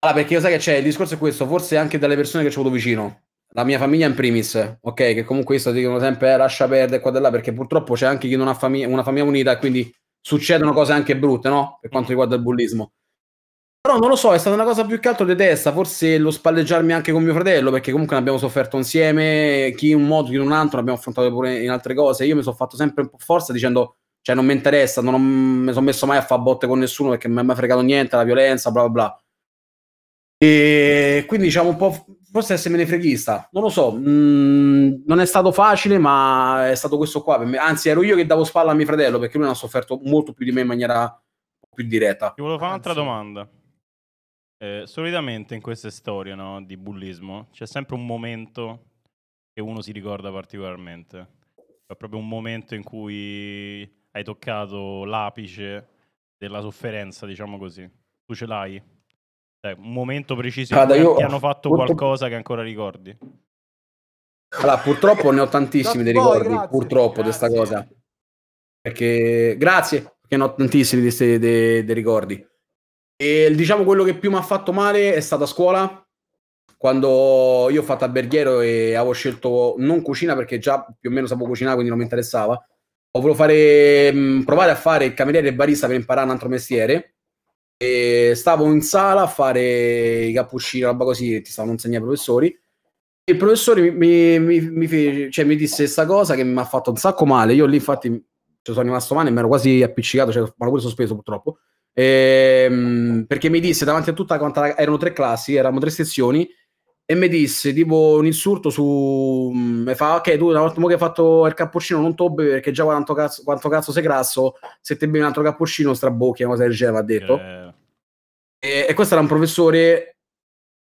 Allora, perché io sai che c'è, il discorso è questo, forse anche dalle persone che ci ho avuto vicino, la mia famiglia in primis, ok, che comunque questo dicono sempre eh, lascia perdere qua e là, perché purtroppo c'è anche chi non ha famig- una famiglia unita quindi succedono cose anche brutte, no? Per mm. quanto riguarda il bullismo. Però non lo so, è stata una cosa più che altro di testa, forse lo spalleggiarmi anche con mio fratello, perché comunque ne abbiamo sofferto insieme, chi in un modo, chi in un altro, l'abbiamo affrontato pure in altre cose. Io mi sono fatto sempre un po' forza dicendo, cioè non mi interessa, non ho, mi sono messo mai a fare botte con nessuno perché non mi ha mai fregato niente, la violenza, bla bla bla. E quindi diciamo un po' Forse essere menefreghista, non lo so, mm, non è stato facile, ma è stato questo qua per me. Anzi, ero io che davo spalla a mio fratello perché lui ne ha sofferto molto più di me in maniera più diretta. Ti volevo fare un'altra domanda. Eh, solitamente in queste storie no, di bullismo c'è sempre un momento che uno si ricorda particolarmente. È proprio un momento in cui hai toccato l'apice della sofferenza, diciamo così. Tu ce l'hai? Cioè, un momento preciso Guarda, in cui io... ti hanno fatto purtroppo... qualcosa che ancora ricordi. Allora, purtroppo ne ho tantissimi dei ricordi, grazie, purtroppo, di questa cosa. Perché, grazie, perché ne ho tantissimi dei ricordi. E diciamo quello che più mi ha fatto male è stata a scuola, quando io ho fatto alberghiero e avevo scelto non cucina perché già più o meno sapevo cucinare, quindi non mi interessava. Ho voluto fare, provare a fare il cameriere e barista per imparare un altro mestiere stavo in sala a fare i cappuccini, roba così, e ti stavano insegnando i professori. Il professore mi, mi, mi, fece, cioè, mi disse questa cosa che mi ha fatto un sacco male. Io lì, infatti, cioè, sono rimasto male e mi ero quasi appiccicato, cioè, ma pure sospeso purtroppo. Ehm, perché mi disse davanti a tutta quanta, la, erano tre classi, erano tre sezioni e mi disse tipo un insulto su mi mm, fa ok tu una volta che hai fatto il cappuccino non tobbe perché già quanto cazzo, quanto cazzo sei grasso se te bevi un altro cappuccino strabocchi una cosa del genere ha detto eh, e, e questo era un professore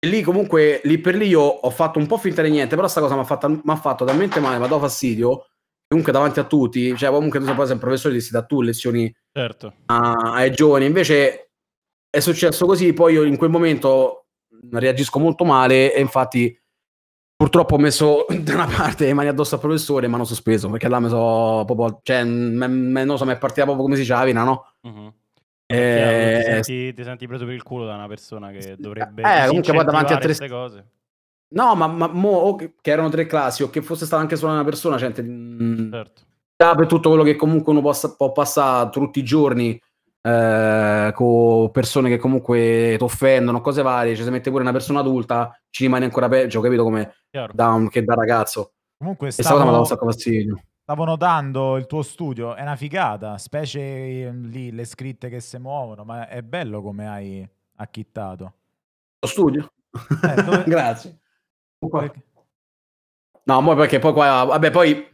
e lì comunque, lì per lì io ho fatto un po' finta di niente, però sta cosa mi ha fatto talmente male, ma do fastidio, comunque davanti a tutti, cioè comunque tu sei un professore, ti si dà tu lezioni certo. a, ai giovani, invece è successo così, poi io in quel momento reagisco molto male e infatti purtroppo ho messo [LAUGHS] da una parte le mani addosso al professore e mi hanno sospeso, perché là mi sono proprio, cioè, m- m- so, partita proprio come si dice la vena, no? Uh-huh. Eh, ti, senti, ti, senti, preso per il culo da una persona che dovrebbe eh, comunque poi davanti a tre cose. No, ma, ma mo, o che, che, erano tre classi o che fosse stata anche solo una persona, gente, cioè, mh, mm, certo. per tutto quello che comunque uno possa, può passare tutti i giorni eh, con persone che comunque ti offendono, cose varie, cioè se mette pure una persona adulta ci rimane ancora peggio, capito come da un, che da ragazzo. Comunque stavo... è stata una cosa fastidio stavano dando il tuo studio, è una figata, specie ehm, lì le scritte che si muovono, ma è bello come hai acchittato. Lo studio? Eh, dove... [LAUGHS] Grazie. No, ma perché poi qua, vabbè, poi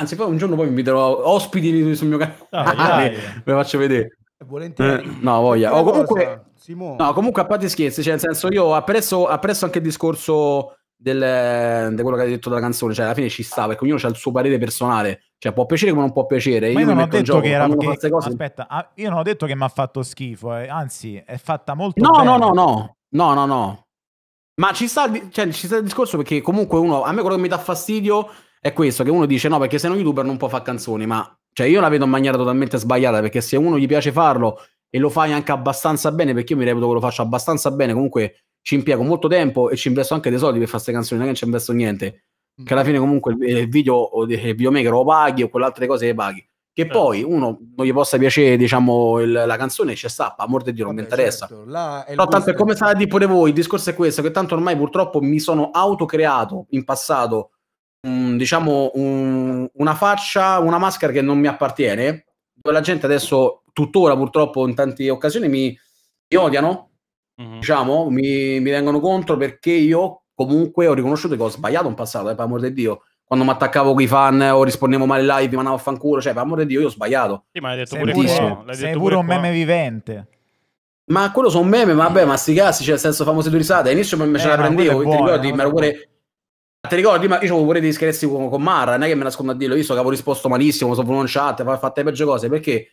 Anzi, poi un giorno poi inviterò ospiti sul mio canale, ah, [LAUGHS] ve lo faccio vedere. Volentieri. Eh, no, voglia. O comunque, no, comunque a parte scherzi, cioè nel senso io apprezzo, apprezzo anche il discorso del, di quello che hai detto della canzone, cioè alla fine ci sta perché ognuno ha il suo parere personale, cioè può piacere come non può piacere. Ma io, io non ho detto che era perché, cose... aspetta, ah, io non ho detto che mi ha fatto schifo, eh. anzi è fatta molto no, bene. No, no, no, no, no, no. Ma ci sta, cioè, ci sta il discorso perché comunque uno, a me quello che mi dà fastidio è questo, che uno dice no perché se no youtuber non può fare canzoni, ma cioè io la vedo in maniera totalmente sbagliata perché se uno gli piace farlo e lo fai anche abbastanza bene, perché io mi reputo che lo faccio abbastanza bene comunque ci impiego molto tempo e ci investo anche dei soldi per fare queste canzoni, non è che ci investo niente. Mm. Che alla mm. fine comunque il video il videomaker lo paghi o quelle altre cose le paghi. Che eh. poi uno non gli possa piacere, diciamo, il, la canzone ci sta, a morte di non mi interessa. Certo. Però tanto è come state di pure voi, il discorso è questo, che tanto ormai purtroppo mi sono autocreato in passato, mh, diciamo, un, una faccia, una maschera che non mi appartiene, dove la gente adesso, tuttora purtroppo in tante occasioni mi, mi odiano, mm-hmm. diciamo, mi, mi, vengono contro perché io comunque ho riconosciuto che ho sbagliato in passato, eh, per amore di Dio. Quando mi attaccavo con i fan o rispondevo male live, mi mandavo a fanculo, cioè, per amore di Dio, io ho sbagliato. Sì, ma l'hai detto sei pure, qua. sei detto pure, un qua. meme vivente. Ma quello sono meme, ma vabbè, ma sti cazzi, cioè, nel senso famose due risate. All'inizio me, eh, ce la prendevo, ti ricordi, mi ero eh, pure... Ti ricordi, ma io avevo pure dei scherzi con, con Marra, non è che me nascondo a dirlo, visto che avevo risposto malissimo, sono venuto in chat, fatte peggio cose, perché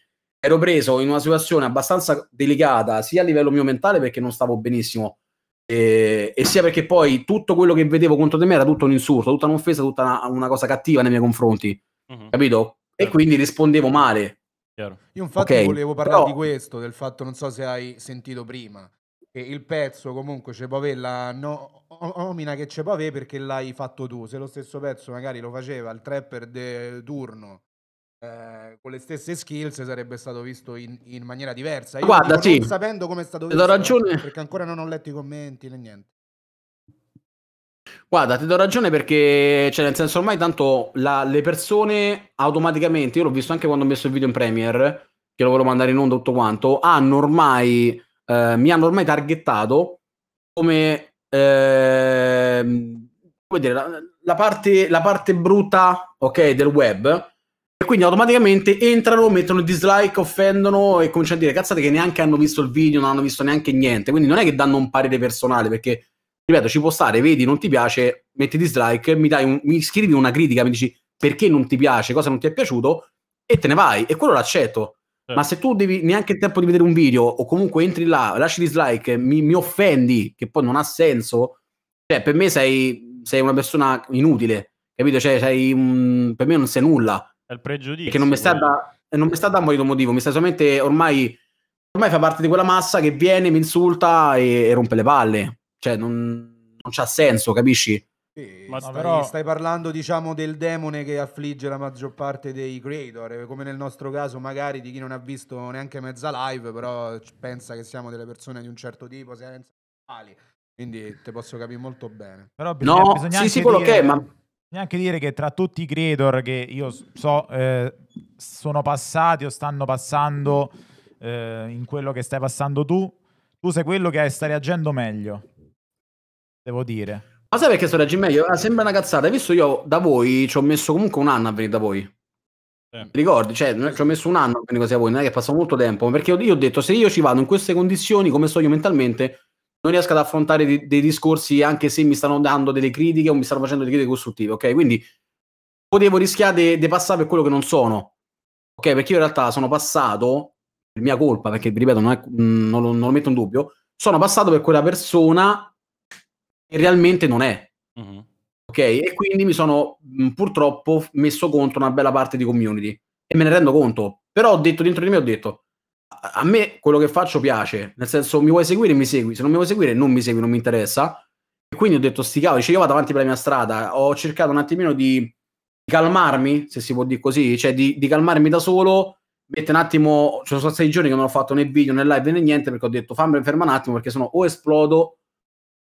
ero preso in una situazione abbastanza delicata, sia a livello mio mentale perché non stavo benissimo, e, e sia perché poi tutto quello che vedevo contro di me era tutto un insulto, tutta un'offesa, tutta una, una cosa cattiva nei miei confronti, uh-huh. capito? E certo. quindi rispondevo male. Chiaro. Io infatti okay, volevo parlare però... di questo, del fatto, non so se hai sentito prima, che il pezzo comunque c'è Pavè, la no, omina che c'è Pavè perché l'hai fatto tu, se lo stesso pezzo magari lo faceva il trapper de turno eh, con le stesse skills sarebbe stato visto in, in maniera diversa. Io Guarda, sì. non sapendo come è stato visto, ragione... perché ancora non ho letto i commenti né niente. Guarda, ti do ragione perché, cioè, nel senso, ormai tanto la, le persone automaticamente, io l'ho visto anche quando ho messo il video in Premiere, che lo volevo mandare in onda tutto quanto, hanno ormai, eh, mi hanno ormai targettato come, eh, come dire, la, la, parte, la parte brutta, ok, del web, quindi automaticamente entrano, mettono dislike, offendono e cominciano a dire cazzate che neanche hanno visto il video, non hanno visto neanche niente. Quindi non è che danno un parere personale perché, ripeto, ci può stare, vedi, non ti piace, metti dislike, mi, un, mi scrivi una critica, mi dici perché non ti piace, cosa non ti è piaciuto e te ne vai. E quello l'accetto. Ma se tu devi neanche il tempo di vedere un video o comunque entri là, lasci dislike, mi, mi offendi, che poi non ha senso, cioè per me sei, sei una persona inutile, capito? Cioè, sei, um, per me non sei nulla è il pregiudizio. Che non mi sta da, non morire un motivo, mi sta solamente ormai, ormai fa parte di quella massa che viene, mi insulta e, e rompe le palle. Cioè, non, non c'ha senso, capisci? Sì, ma stai, però... stai, parlando diciamo del demone che affligge la maggior parte dei creator eh, come nel nostro caso magari di chi non ha visto neanche mezza live però pensa che siamo delle persone di un certo tipo senza quindi te posso capire molto bene però bisogna, no, bisogna sì, sì, quello dire... che è, ma neanche dire che tra tutti i creator che io so eh, sono passati o stanno passando eh, in quello che stai passando tu, tu sei quello che stai reagendo meglio, devo dire. Ma sai perché sto reagendo meglio? Ah, sembra una cazzata, hai visto io da voi ci ho messo comunque un anno a venire da voi. Eh. Ricordi, cioè, ci ho messo un anno a venire così a voi, non è che è passato molto tempo, perché io ho detto se io ci vado in queste condizioni, come sto io mentalmente, non riesco ad affrontare dei, dei discorsi anche se mi stanno dando delle critiche o mi stanno facendo delle critiche costruttive, ok? Quindi potevo rischiare di passare per quello che non sono, ok? Perché io in realtà sono passato, per mia colpa, perché ripeto, non, è, mm, non, lo, non lo metto in dubbio, sono passato per quella persona che realmente non è. Mm-hmm. Ok? E quindi mi sono mm, purtroppo messo contro una bella parte di community e me ne rendo conto. Però ho detto dentro di me, ho detto, a me quello che faccio piace, nel senso mi vuoi seguire, mi segui, se non mi vuoi seguire non mi segui, non mi interessa. E quindi ho detto sti cavoli, cioè io vado avanti per la mia strada, ho cercato un attimino di calmarmi, se si può dire così, cioè di, di calmarmi da solo, mette un attimo, ci cioè sono sei giorni che non ho fatto né video né live né niente perché ho detto fammi fermo un attimo perché sennò o esplodo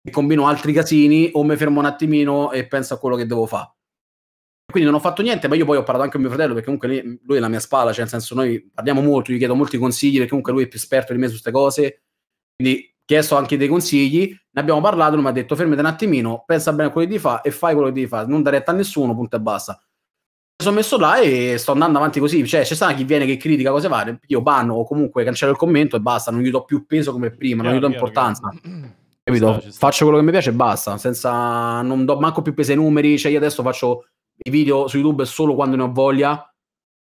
e combino altri casini o mi fermo un attimino e penso a quello che devo fare. Quindi non ho fatto niente, ma io poi ho parlato anche con mio fratello, perché comunque lui è la mia spalla, cioè nel senso noi parliamo molto, gli chiedo molti consigli, perché comunque lui è più esperto di me su queste cose, quindi chiesto anche dei consigli, ne abbiamo parlato, lui mi ha detto fermate un attimino, pensa bene a quello che ti fa e fai quello che ti fa, non dare retta a nessuno, punto e basta. Mi sono messo là e sto andando avanti così, cioè c'è sta chi viene che critica cose varie, io banno o comunque cancello il commento e basta, non gli do più peso come prima, chiaro, non gli do importanza. Chiaro. Mm, mm. Capito? Faccio quello che mi piace e basta, senza non do manco più peso ai numeri, cioè io adesso faccio i video su YouTube solo quando ne ho voglia.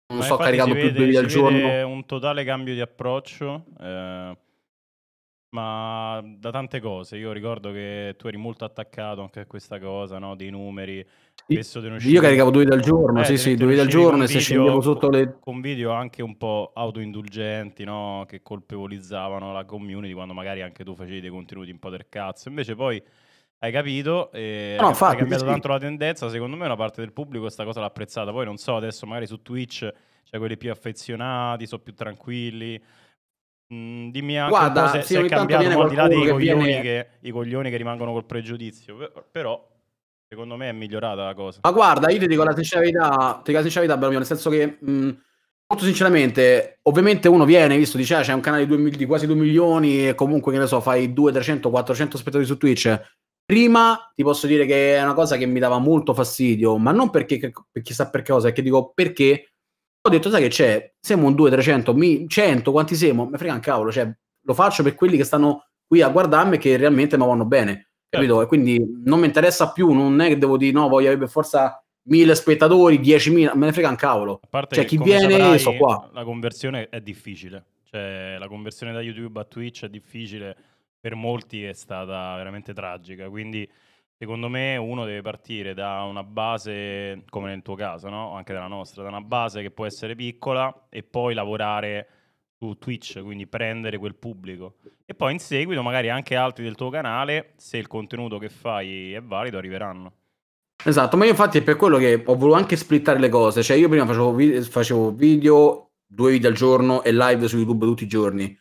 Non Ma sto caricando più vede, due video al giorno. È un totale cambio di approccio. Eh ma da tante cose. Io ricordo che tu eri molto attaccato anche a questa cosa, no? dei numeri. Spesso io, io caricavo due video al giorno, eh, sì, sì, due video al giorno e se scendevo sotto le... Con video anche un po' autoindulgenti, no? che colpevolizzavano la community quando magari anche tu facevi dei contenuti un po' del cazzo. Invece poi hai capito? Eh, no, infatti, hai cambiato sì. tanto la tendenza. Secondo me una parte del pubblico questa cosa l'ha apprezzata. Poi non so, adesso magari su Twitch c'è cioè quelli più affezionati, sono più tranquilli. Mm, dimmi anche Guarda, un po' se, sì, se è cambiato al di là dei che coglioni, viene... che, i coglioni che rimangono col pregiudizio. Però secondo me è migliorata la cosa. Ma guarda, io ti dico la sincerità, ti dico la sincerità, Bramio, nel senso che mh, mm, molto sinceramente, ovviamente uno viene, visto, dice ah, c'è un canale di, 2, di quasi 2 milioni e comunque, che ne so, fai 2, 300, 400 spettatori su Twitch Prima ti posso dire che è una cosa che mi dava molto fastidio, ma non perché, perché chissà per cosa, è che dico perché ho detto, sai che c'è, siamo un 2, 300, 100, quanti siamo? Mi frega un cavolo, cioè, lo faccio per quelli che stanno qui a guardarmi e che realmente mi vanno bene, certo. capito? E quindi non mi interessa più, non è che devo dire no, voglio avere per forza 1000 spettatori, 10.000, me ne frega un cavolo. A parte cioè, chi viene, saprai, so qua. La conversione è difficile, cioè la conversione da YouTube a Twitch è difficile per molti è stata veramente tragica. Quindi secondo me uno deve partire da una base, come nel tuo caso, no? anche dalla nostra, da una base che può essere piccola e poi lavorare su Twitch, quindi prendere quel pubblico. E poi in seguito magari anche altri del tuo canale, se il contenuto che fai è valido, arriveranno. Esatto, ma io infatti è per quello che ho voluto anche splittare le cose, cioè io prima facevo, vi- facevo video, due video al giorno e live su YouTube tutti i giorni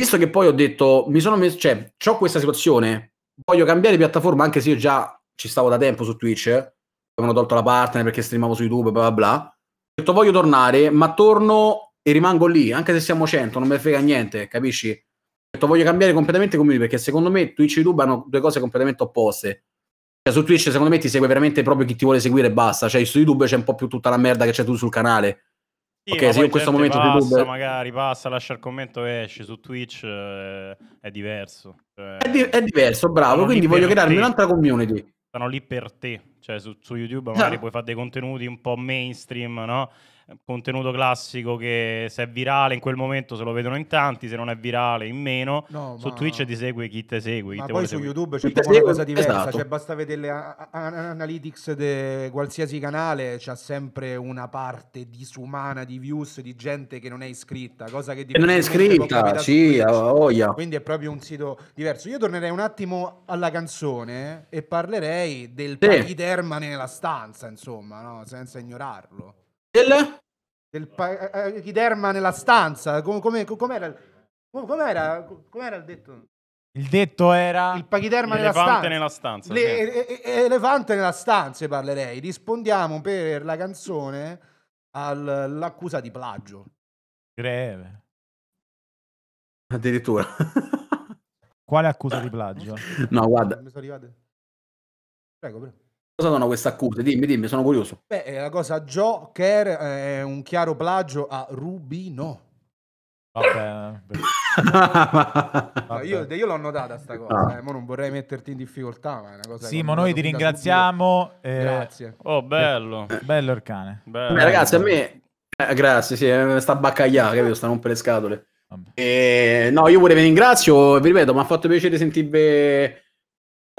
Visto che poi ho detto, mi sono messo, cioè, ho questa situazione, voglio cambiare piattaforma, anche se io già ci stavo da tempo su Twitch, eh? avevano tolto la partner perché streamavo su YouTube, bla bla bla. Ho detto, voglio tornare, ma torno e rimango lì, anche se siamo 100, non me ne frega niente, capisci? Ho detto, voglio cambiare completamente community, perché secondo me Twitch e YouTube hanno due cose completamente opposte. Cioè, su Twitch secondo me ti segue veramente proprio chi ti vuole seguire e basta. Cioè, su YouTube c'è un po' più tutta la merda che c'è tu sul canale sì, ok, se io in questo momento passa, YouTube... magari passa, lascia il commento e esce su Twitch eh, è diverso. Cioè, è, di- è, diverso, bravo. Quindi voglio crearmi un'altra community. Sono lì per te, cioè su, su YouTube magari esatto. puoi fare dei contenuti un po' mainstream, no? contenuto classico che se è virale in quel momento se lo vedono in tanti, se non è virale in meno. No, su ma... Twitch ti segue chi ti segue. Chi ma te poi su seguire. YouTube c'è proprio una cosa diversa, esatto. cioè basta vedere le analytics di qualsiasi canale, c'è sempre una parte disumana di views di gente che non è iscritta, cosa che non è iscritta, sì, oh, yeah. Quindi è proprio un sito diverso. Io tornerei un attimo alla canzone e parlerei del sì. pachiderma nella stanza, insomma, no? senza ignorarlo. Del? Del pa- eh, eh, eh, nella stanza. come- com'era, com'era, com'era il detto? Il detto era il pachiderma nella stanza. nella stanza. Le- sì. e- e- elefante nella stanza parlerei. Rispondiamo per la canzone all'accusa di plagio. Greve. Addirittura. Quale accusa di plagio? [LAUGHS] no, guarda. Prego, prego. Cosa sono queste accuse? Dimmi, dimmi, sono curioso. Beh, eh, la cosa Joker eh, è un chiaro plagio a Rubino. Vabbè. Eh, cioè, io, io, l'ho notata sta cosa, ah. eh. non vorrei metterti in difficoltà, ma è una cosa Sì, ma noi ti ringraziamo. Eh... Grazie. Oh, bello. Bello il cane. Bello. Beh, ragazzi, a me eh, grazie, sì, sta baccaglià, capito, sta rompere le scatole. E, no, io pure vi ringrazio, vi ripeto, mi ha fatto piacere sentirvi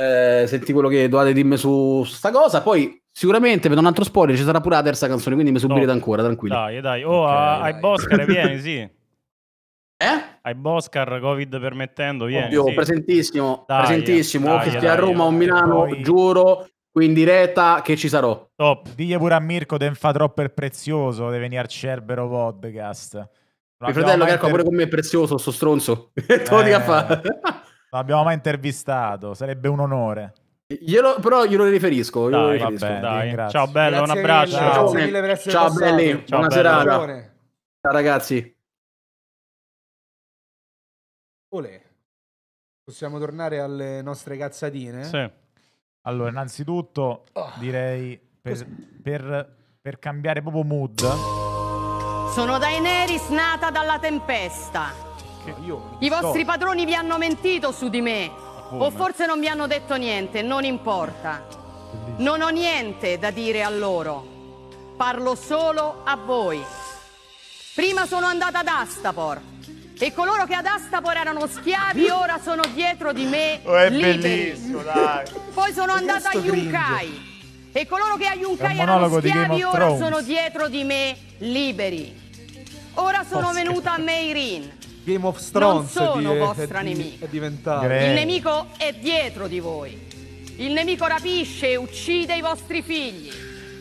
eh, senti quello che dovete dirmi su, su sta cosa. Poi Sicuramente vedo un altro spoiler ci sarà pure la terza canzone, quindi mi subirete no. ancora, tranquillo. Dai, dai. Oh, okay, ai Boscar vieni, sì. [LAUGHS] Eh? Ai Boscar, Covid permettendo, vieni. Ovvio, sì. presentissimo, dai, presentissimo. Dai, dai, a Roma o Milano, poi... giuro, qui in diretta che ci sarò. Top. Digli pure a Mirko che fa troppo il prezioso di venire al Cerbero Podcast. Mio fratello che inter... pure con me è prezioso, sto stronzo. [LAUGHS] Eh... Tutto che fa. Non L'abbiamo mai intervistato, sarebbe un onore. Glielo, però glielo riferisco. Glielo riferisco. Vabbè, dai. Ciao bello, Grazie un abbraccio. Mille. Ciao, Grazie mille per essere Ciao belli, Ciao, buona bello. serata. Ciao ragazzi. Olè. Possiamo tornare alle nostre cazzatine? Sì. Allora, innanzitutto oh. direi per, per, per cambiare proprio mood. Sono Daenerys nata dalla tempesta. Che ah. io I vostri padroni vi hanno mentito su di me. O forse non vi hanno detto niente, non importa. Bellissimo. Non ho niente da dire a loro. Parlo solo a voi. Prima sono andata ad Astapor e coloro che ad Astapor erano schiavi ora sono dietro di me oh, è liberi. [LAUGHS] Dai. Poi sono andata a Yunkai e coloro che a Yunkai erano schiavi ora sono dietro di me liberi. Ora sono Oscar. venuta a Meirin Game of Thrones non sono di, vostra di, nemica. Diventare... Il nemico è dietro di voi. Il nemico rapisce e uccide i vostri figli.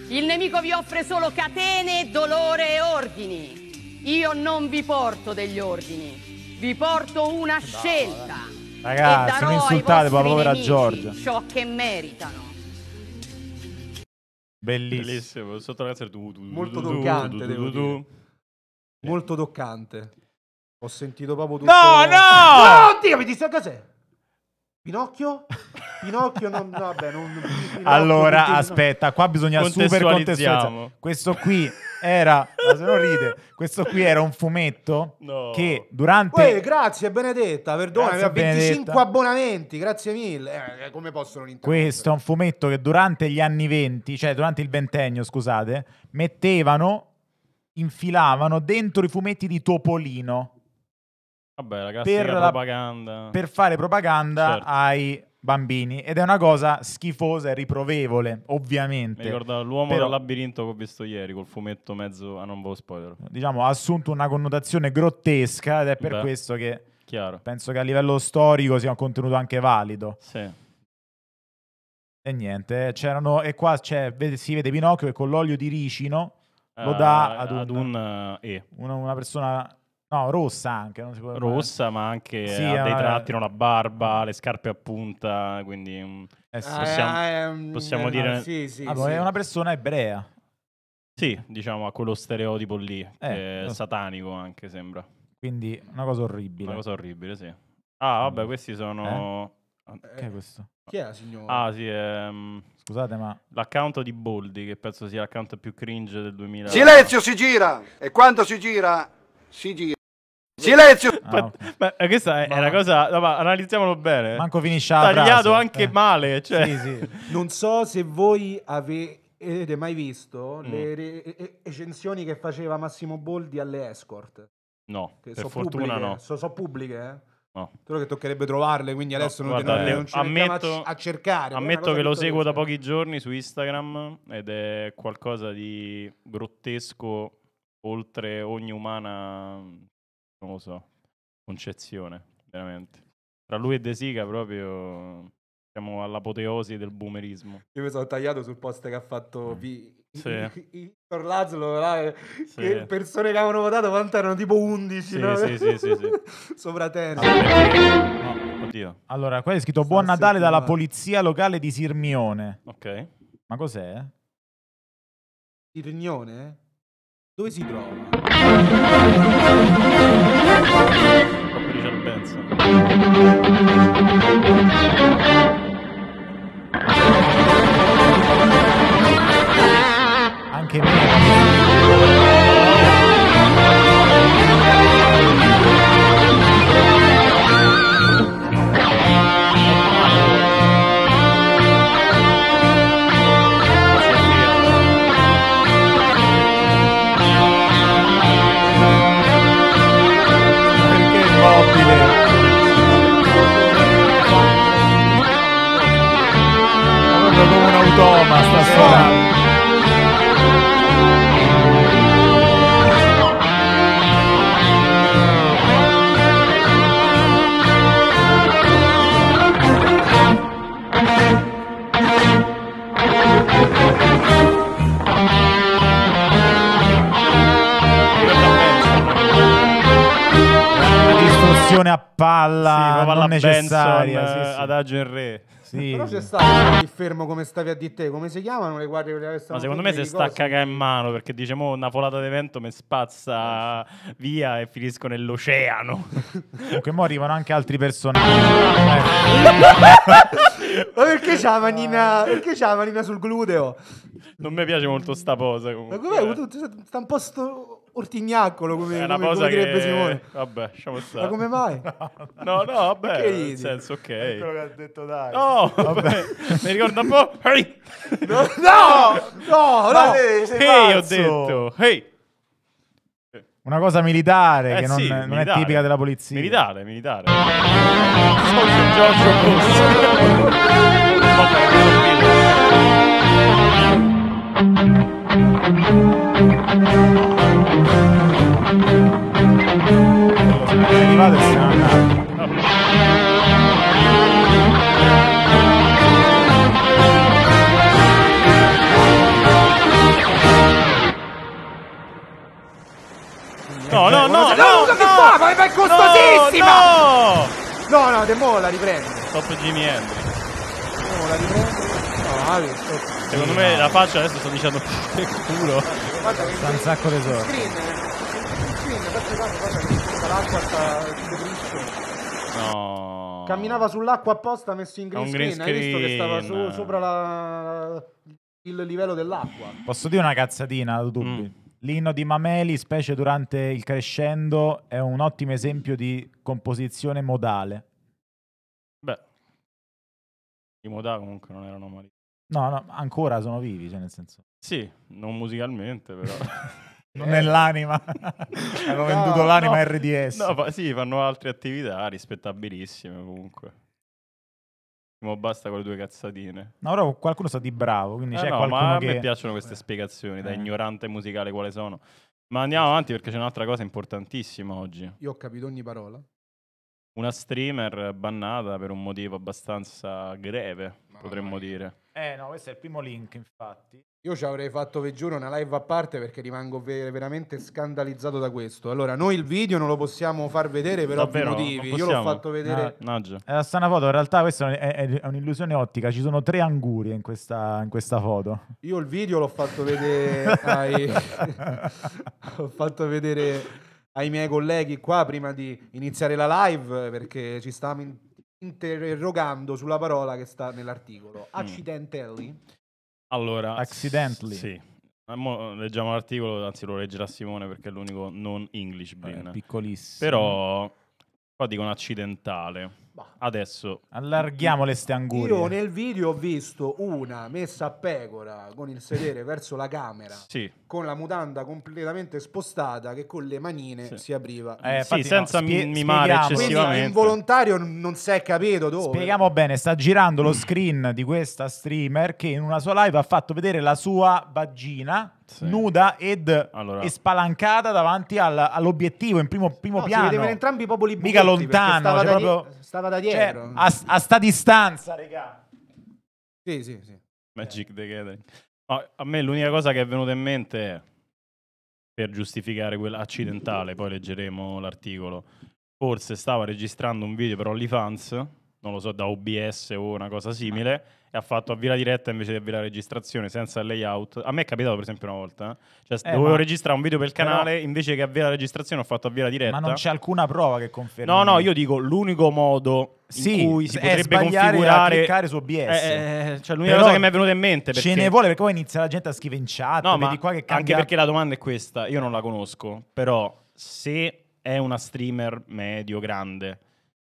Il nemico vi offre solo catene, dolore e ordini. Io non vi porto degli ordini, vi porto una no, scelta. Eh. Ragazzi, non insultate la povera Giorgia. Ciò che meritano. Bellissimo. Bellissimo. Sotto ragazzi, du, du, molto toccante, Molto toccante. Ho sentito proprio tutto. No, no! No, oddio, mi disse a cos'è? Pinocchio? Pinocchio non vabbè, non Allora, continu- aspetta, qua bisogna super contestualizzare. Questo qui era, ma se non ride, questo qui era un fumetto No. che durante Uè, grazie Benedetta, perdona, Grazie, 25 Benedetta. abbonamenti, grazie mille. eh, eh come posso non interrompere? Questo è un fumetto che durante gli anni 20, cioè durante il ventennio, scusate, mettevano, infilavano dentro i fumetti di Topolino. Vabbè, ragazzi, per, la, propaganda. per fare propaganda certo. ai bambini ed è una cosa schifosa e riprovevole, ovviamente. Mi ricorda l'uomo Però, del labirinto che ho visto ieri col fumetto mezzo a ah, non ve spoiler. Diciamo, ha assunto una connotazione grottesca ed è per Beh, questo che chiaro. penso che a livello storico sia un contenuto anche valido. Sì. E niente, c'erano e qua vede, si vede Pinocchio che con l'olio di ricino lo dà eh, ad, un, ad un, eh. una, una persona No, rossa anche. Non si può rossa, ma anche sì, ha dei eh, tratti, non ha barba, le scarpe a punta, quindi eh sì. possiamo, eh, ehm, possiamo eh, dire... sì, sì, allora, ah, boh, sì. È una persona ebrea. Sì, diciamo a quello stereotipo lì, eh, eh, satanico anche sembra. Quindi una cosa orribile. Una cosa orribile, sì. Ah, vabbè, questi sono... Ah. Che è questo? Chi è la signora? Ah, sì, ehm... Scusate, ma. L'account di Boldi, che penso sia l'account più cringe del 2000. Silenzio, si gira! E quando si gira, si gira. Silenzio! Ah, ma, ma questa è, una cosa. No, ma analizziamolo bene. Manco finisce Tagliato frase. anche eh. male. Cioè. Sì, sì. non so se voi avete mai visto mm. le recensioni che faceva Massimo Boldi alle escort. No, che per so fortuna pubbliche, no. Sono so pubbliche, eh? No. che toccherebbe trovarle, quindi adesso no, non, guarda, non, non ci ammetto, a, cercare. Ammetto che lo seguo dice. da pochi giorni su Instagram ed è qualcosa di grottesco oltre ogni umana non lo so, concezione, veramente. Tra lui e De Sica proprio siamo all'apoteosi del boomerismo. Io mi sono tagliato sul post che ha fatto mm. Vi... Sì. Tor Lazlo, là, eh, sì. che persone che avevano votato quanto erano tipo 11, sì, no? sì, sì, sì, sì. [LAUGHS] sopra terra. No, oddio. Allora, qua è scritto Buon Natale dalla polizia locale di Sirmione. Ok. Ma cos'è? Sirmione? dove si trova? Troppo di cervenza. Anche me. improvisazione a palla sì, non necessaria. Benson, sì, eh, sì. Adagio in re. Sì. Però c'è stato lì fermo come stavi a di te, come si chiamano le guardie che Ma secondo me se sta a cagare in mano perché dice mo una folata di vento mi spazza via e finisco nell'oceano. Comunque mo arrivano anche altri personaggi. [LAUGHS] Ma perché c'ha la ah. manina, perché c'ha la manina sul gluteo? Non mi piace molto sta posa comunque. Ma com'è? Sta un po' sto ortignacolo come, è una come, cosa come direbbe che... Simone. Vabbè, lasciamo stare. Ma come mai? [LAUGHS] No, no, vabbè, che nel senso ok. È quello che ha detto dai. No, vabbè. [LAUGHS] mi ricorda un po'. Hey! No, no, no. [LAUGHS] no. Lei, hey, ho detto. Hey. Una cosa militare eh, che non, sì, non militare. è tipica della polizia. Militare, militare. Sono Giorgio Costa. Vabbè, sono scusate, ah, mo la riprende. Stop Jimi Hendrix. Mo la riprendo. No, Avi, stop. Secondo me la faccia adesso sto dicendo che culo. Guarda Sta un sacco di soldi. Eh. Screen. Screen, guarda, guarda, guarda che l'acqua sta si No. Camminava sull'acqua apposta messo in green, un green screen. screen. Hai visto che stava su, sopra la, il livello dell'acqua. Posso dire una cazzatina, dubbi? Mm. L'inno di Mameli, specie durante il crescendo, è un ottimo esempio di composizione modale. I Modà comunque non erano mali. No, no, ancora sono vivi, cioè nel senso. Sì, non musicalmente, però. [LAUGHS] nell'anima. [LAUGHS] Hanno no, venduto l'anima no, RDS. No, fa, sì, fanno altre attività rispettabilissime comunque. Ma basta con le due cazzatine. No, però qualcuno sa di bravo, quindi eh c'è no, qualcuno ma a me piacciono queste eh. spiegazioni, eh. da ignorante musicale quale sono. Ma andiamo avanti perché c'è un'altra cosa importantissima oggi. Io ho capito ogni parola. Una streamer bannata per un motivo abbastanza greve, Mamma potremmo mia. dire. Eh no, questo è il primo link infatti. Io ci avrei fatto, vi giuro, una live a parte perché rimango ve- veramente scandalizzato da questo. Allora, noi il video non lo possiamo far vedere per Davvero? ovvi motivi. Io l'ho fatto vedere. Ah, no, È eh, una strana foto, in realtà questa è, è- è un'illusione ottica, ci sono tre angurie in questa, in questa foto. Io il video l'ho fatto vedere ai... [LAUGHS] [LAUGHS] l'ho fatto vedere ai miei colleghi qua prima di iniziare la live perché ci stavamo in- interrogando sulla parola che sta nell'articolo. Mm. Accidentally. Allora, Accidentally. Sì. Eh, mo leggiamo l'articolo, anzi lo leggerà Simone perché è l'unico non English Vabbè, eh, bin. piccolissimo. Però qua dicono accidentale. Adesso allarghiamo le stangurie. Io nel video ho visto una messa a pecora con il sedere verso la camera, [LAUGHS] sì. con la mutanda completamente spostata che con le manine sì. si apriva. Eh, sì, senza no, spie- mimare eccessivamente. Quindi involontario non si è capito dove. Spieghiamo bene, sta girando lo mm. screen di questa streamer che in una sua live ha fatto vedere la sua vagina sì. nuda ed allora. spalancata davanti al, all'obiettivo in primo, primo no, piano. Si vedevano entrambi i popoli Mica lontano. Stava, cioè da, proprio... stava da cioè, dietro. Cioè, a, a, sta distanza, regà. Sì, sì, sì. Magic the Gathering. a me l'unica cosa che è venuta in mente è, per giustificare quell'accidentale, poi leggeremo l'articolo, forse stava registrando un video per OnlyFans non lo so, da OBS o una cosa simile, ah. e ha fatto avvia la diretta invece di avvia la registrazione senza il layout. A me è capitato per esempio una volta, eh. cioè eh, dovevo registrare un video per il canale, però... invece che avvia la registrazione ho fatto avvia la diretta. Ma non c'è alcuna prova che conferma. No, no, io dico l'unico modo sì, in cui si eh, potrebbe configurare cliccare su OBS. Eh, eh, cioè l'unica Però cosa che mi è venuta in mente perché... ce ne vuole perché poi inizia la gente a scrivere in chat, no, vedi qua che cambia... anche perché la domanda è questa, io non la conosco, però se è una streamer medio grande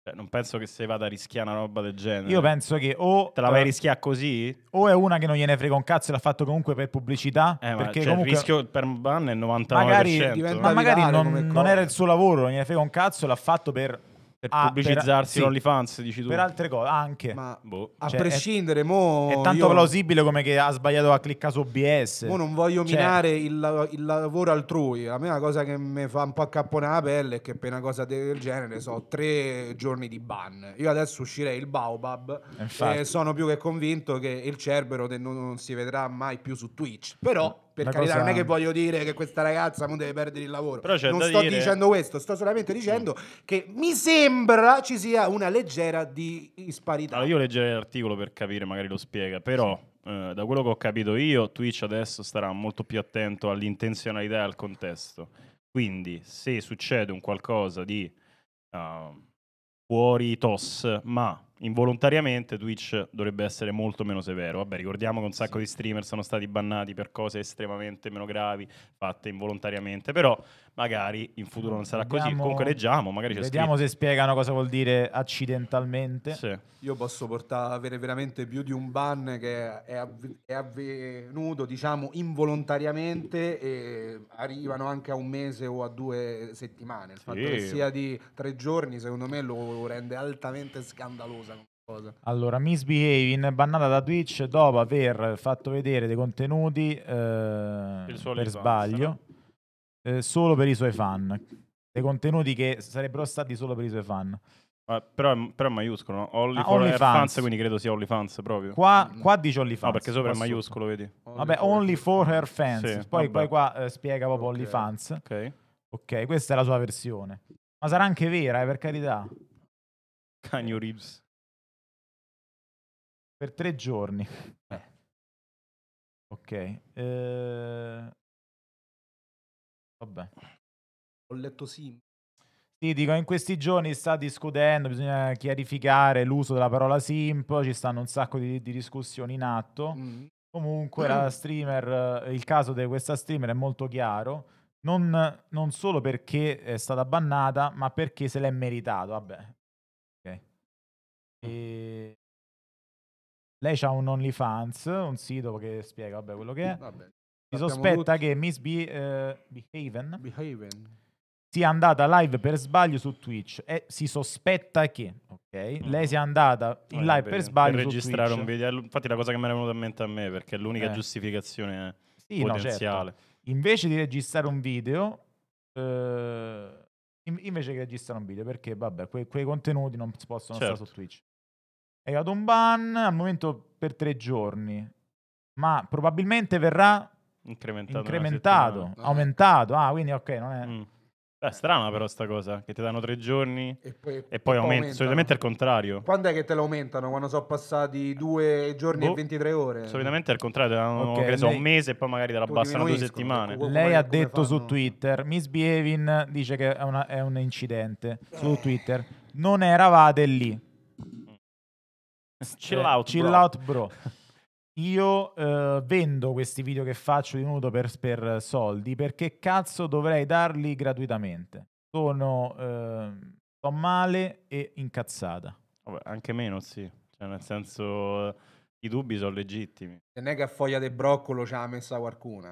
cioè, non penso che se vada a rischiare una roba del genere. Io penso che o. Te la vai a eh, rischiare così? O è una che non gliene frega un cazzo e l'ha fatto comunque per pubblicità. Eh, perché cioè, comunque... il rischio per ban è 99%. Magari, ma magari non, non, era il suo lavoro, non gliene frega un cazzo e l'ha fatto per per ah, pubblicizzarsi per, sì. OnlyFans, dici tu. Per altre cose, ah, anche. Ma boh. a cioè, prescindere, è, mo... È tanto io... plausibile come che ha sbagliato a cliccare su OBS. Mo non voglio cioè. minare il, il, lavoro altrui. A me la cosa che mi fa un po' accappone la pelle è che per una cosa del genere so tre giorni di ban. Io adesso uscirei il Baobab Infatti. e sono più che convinto che il Cerbero non, non si vedrà mai più su Twitch. Però per una carità, cosa... non è che voglio dire che questa ragazza non deve perdere il lavoro. non sto dire... dicendo questo, sto solamente dicendo mm. che mi sembra ci sia una leggera disparità. Allora, io leggerei l'articolo per capire, magari lo spiega, però sì. eh, da quello che ho capito io, Twitch adesso starà molto più attento all'intenzionalità e al contesto. Quindi, se succede un qualcosa di uh, fuori tos, ma involontariamente Twitch dovrebbe essere molto meno severo. Vabbè, ricordiamo che un sacco sì. di streamer sono stati bannati per cose estremamente meno gravi, fatte involontariamente, però magari in futuro non sarà vediamo, così. Comunque leggiamo, magari c'è Vediamo scritto. se spiegano cosa vuol dire accidentalmente. Sì. Io posso portare, avere veramente più di un ban che è, avv- è avvenuto, diciamo, involontariamente e arrivano anche a un mese o a due settimane. Il fatto che sia di tre giorni, secondo me, lo rende altamente scandaloso allora, Misbehaving bannata da Twitch dopo aver fatto vedere dei contenuti eh, per, per sbaglio eh, solo per i suoi fan. Dei contenuti che sarebbero stati solo per i suoi fan. Ah, però, però è maiuscolo, no? Only ah, only fans. quindi credo sia OnlyFans proprio. Qua, qua dice OnlyFans. No, perché sopra è maiuscolo, vedi. Only vabbè, for Only for her fans. Sì, poi, poi, qua eh, spiega proprio okay. OnlyFans. Ok. Ok, questa è la sua versione. Ma sarà anche vera, eh, per carità. Cagno Reeves. Per tre giorni. Beh. Ok. Eh... Vabbè. Ho letto sì. Sì, dico, in questi giorni sta discutendo, bisogna chiarificare l'uso della parola simp, ci stanno un sacco di, di discussioni in atto. Mm. Comunque la [CLEARS THROAT] Streamer, eh, il caso di questa streamer è molto chiaro, non, non, solo perché è stata bannata, ma perché se l'è meritato, vabbè. Okay. Mm. E... Lei ha un OnlyFans, un sito che spiega vabbè, quello che è. Vabbè, si sospetta tutti. che Miss Be, uh, Behaven, Behaven sia andata live per sbaglio su Twitch e si sospetta che okay, no. lei mm. sia andata in live per, per, sbaglio per registrare Twitch. un video. Infatti la cosa che mi era venuta in mente a me perché è l'unica eh. giustificazione sì, potenziale. No, certo. Invece di registrare un video eh, invece che registrare un video perché vabbè, que- quei contenuti non si possono certo. stare su certo. Twitch. È arrivato un ban al momento per tre giorni, ma probabilmente verrà incrementato, incrementato ah. aumentato. Ah, quindi ok, non è... Mm. Beh, è strana però sta cosa, che ti danno tre giorni e poi, e poi, poi aumenta. Solitamente è il contrario. Quando è che te lo aumentano? Quando sono passati due giorni boh. e 23 ore? Solitamente è il contrario, te danno okay, lei... un mese e poi magari te l'abbassano due settimane. lei ha detto fanno... su Twitter, Miss Bievin dice che è, una, è un incidente su eh. Twitter, non eravate lì. Eh, chill out, chill bro. out bro. Io eh, vendo questi video che faccio di nudo per, per, soldi perché cazzo dovrei darli gratuitamente. Sono eh, sto male e incazzata. Vabbè, anche meno, sì. Cioè, nel senso, i dubbi sono legittimi. Se non è che a foglia del broccolo ce l'ha messa qualcuna.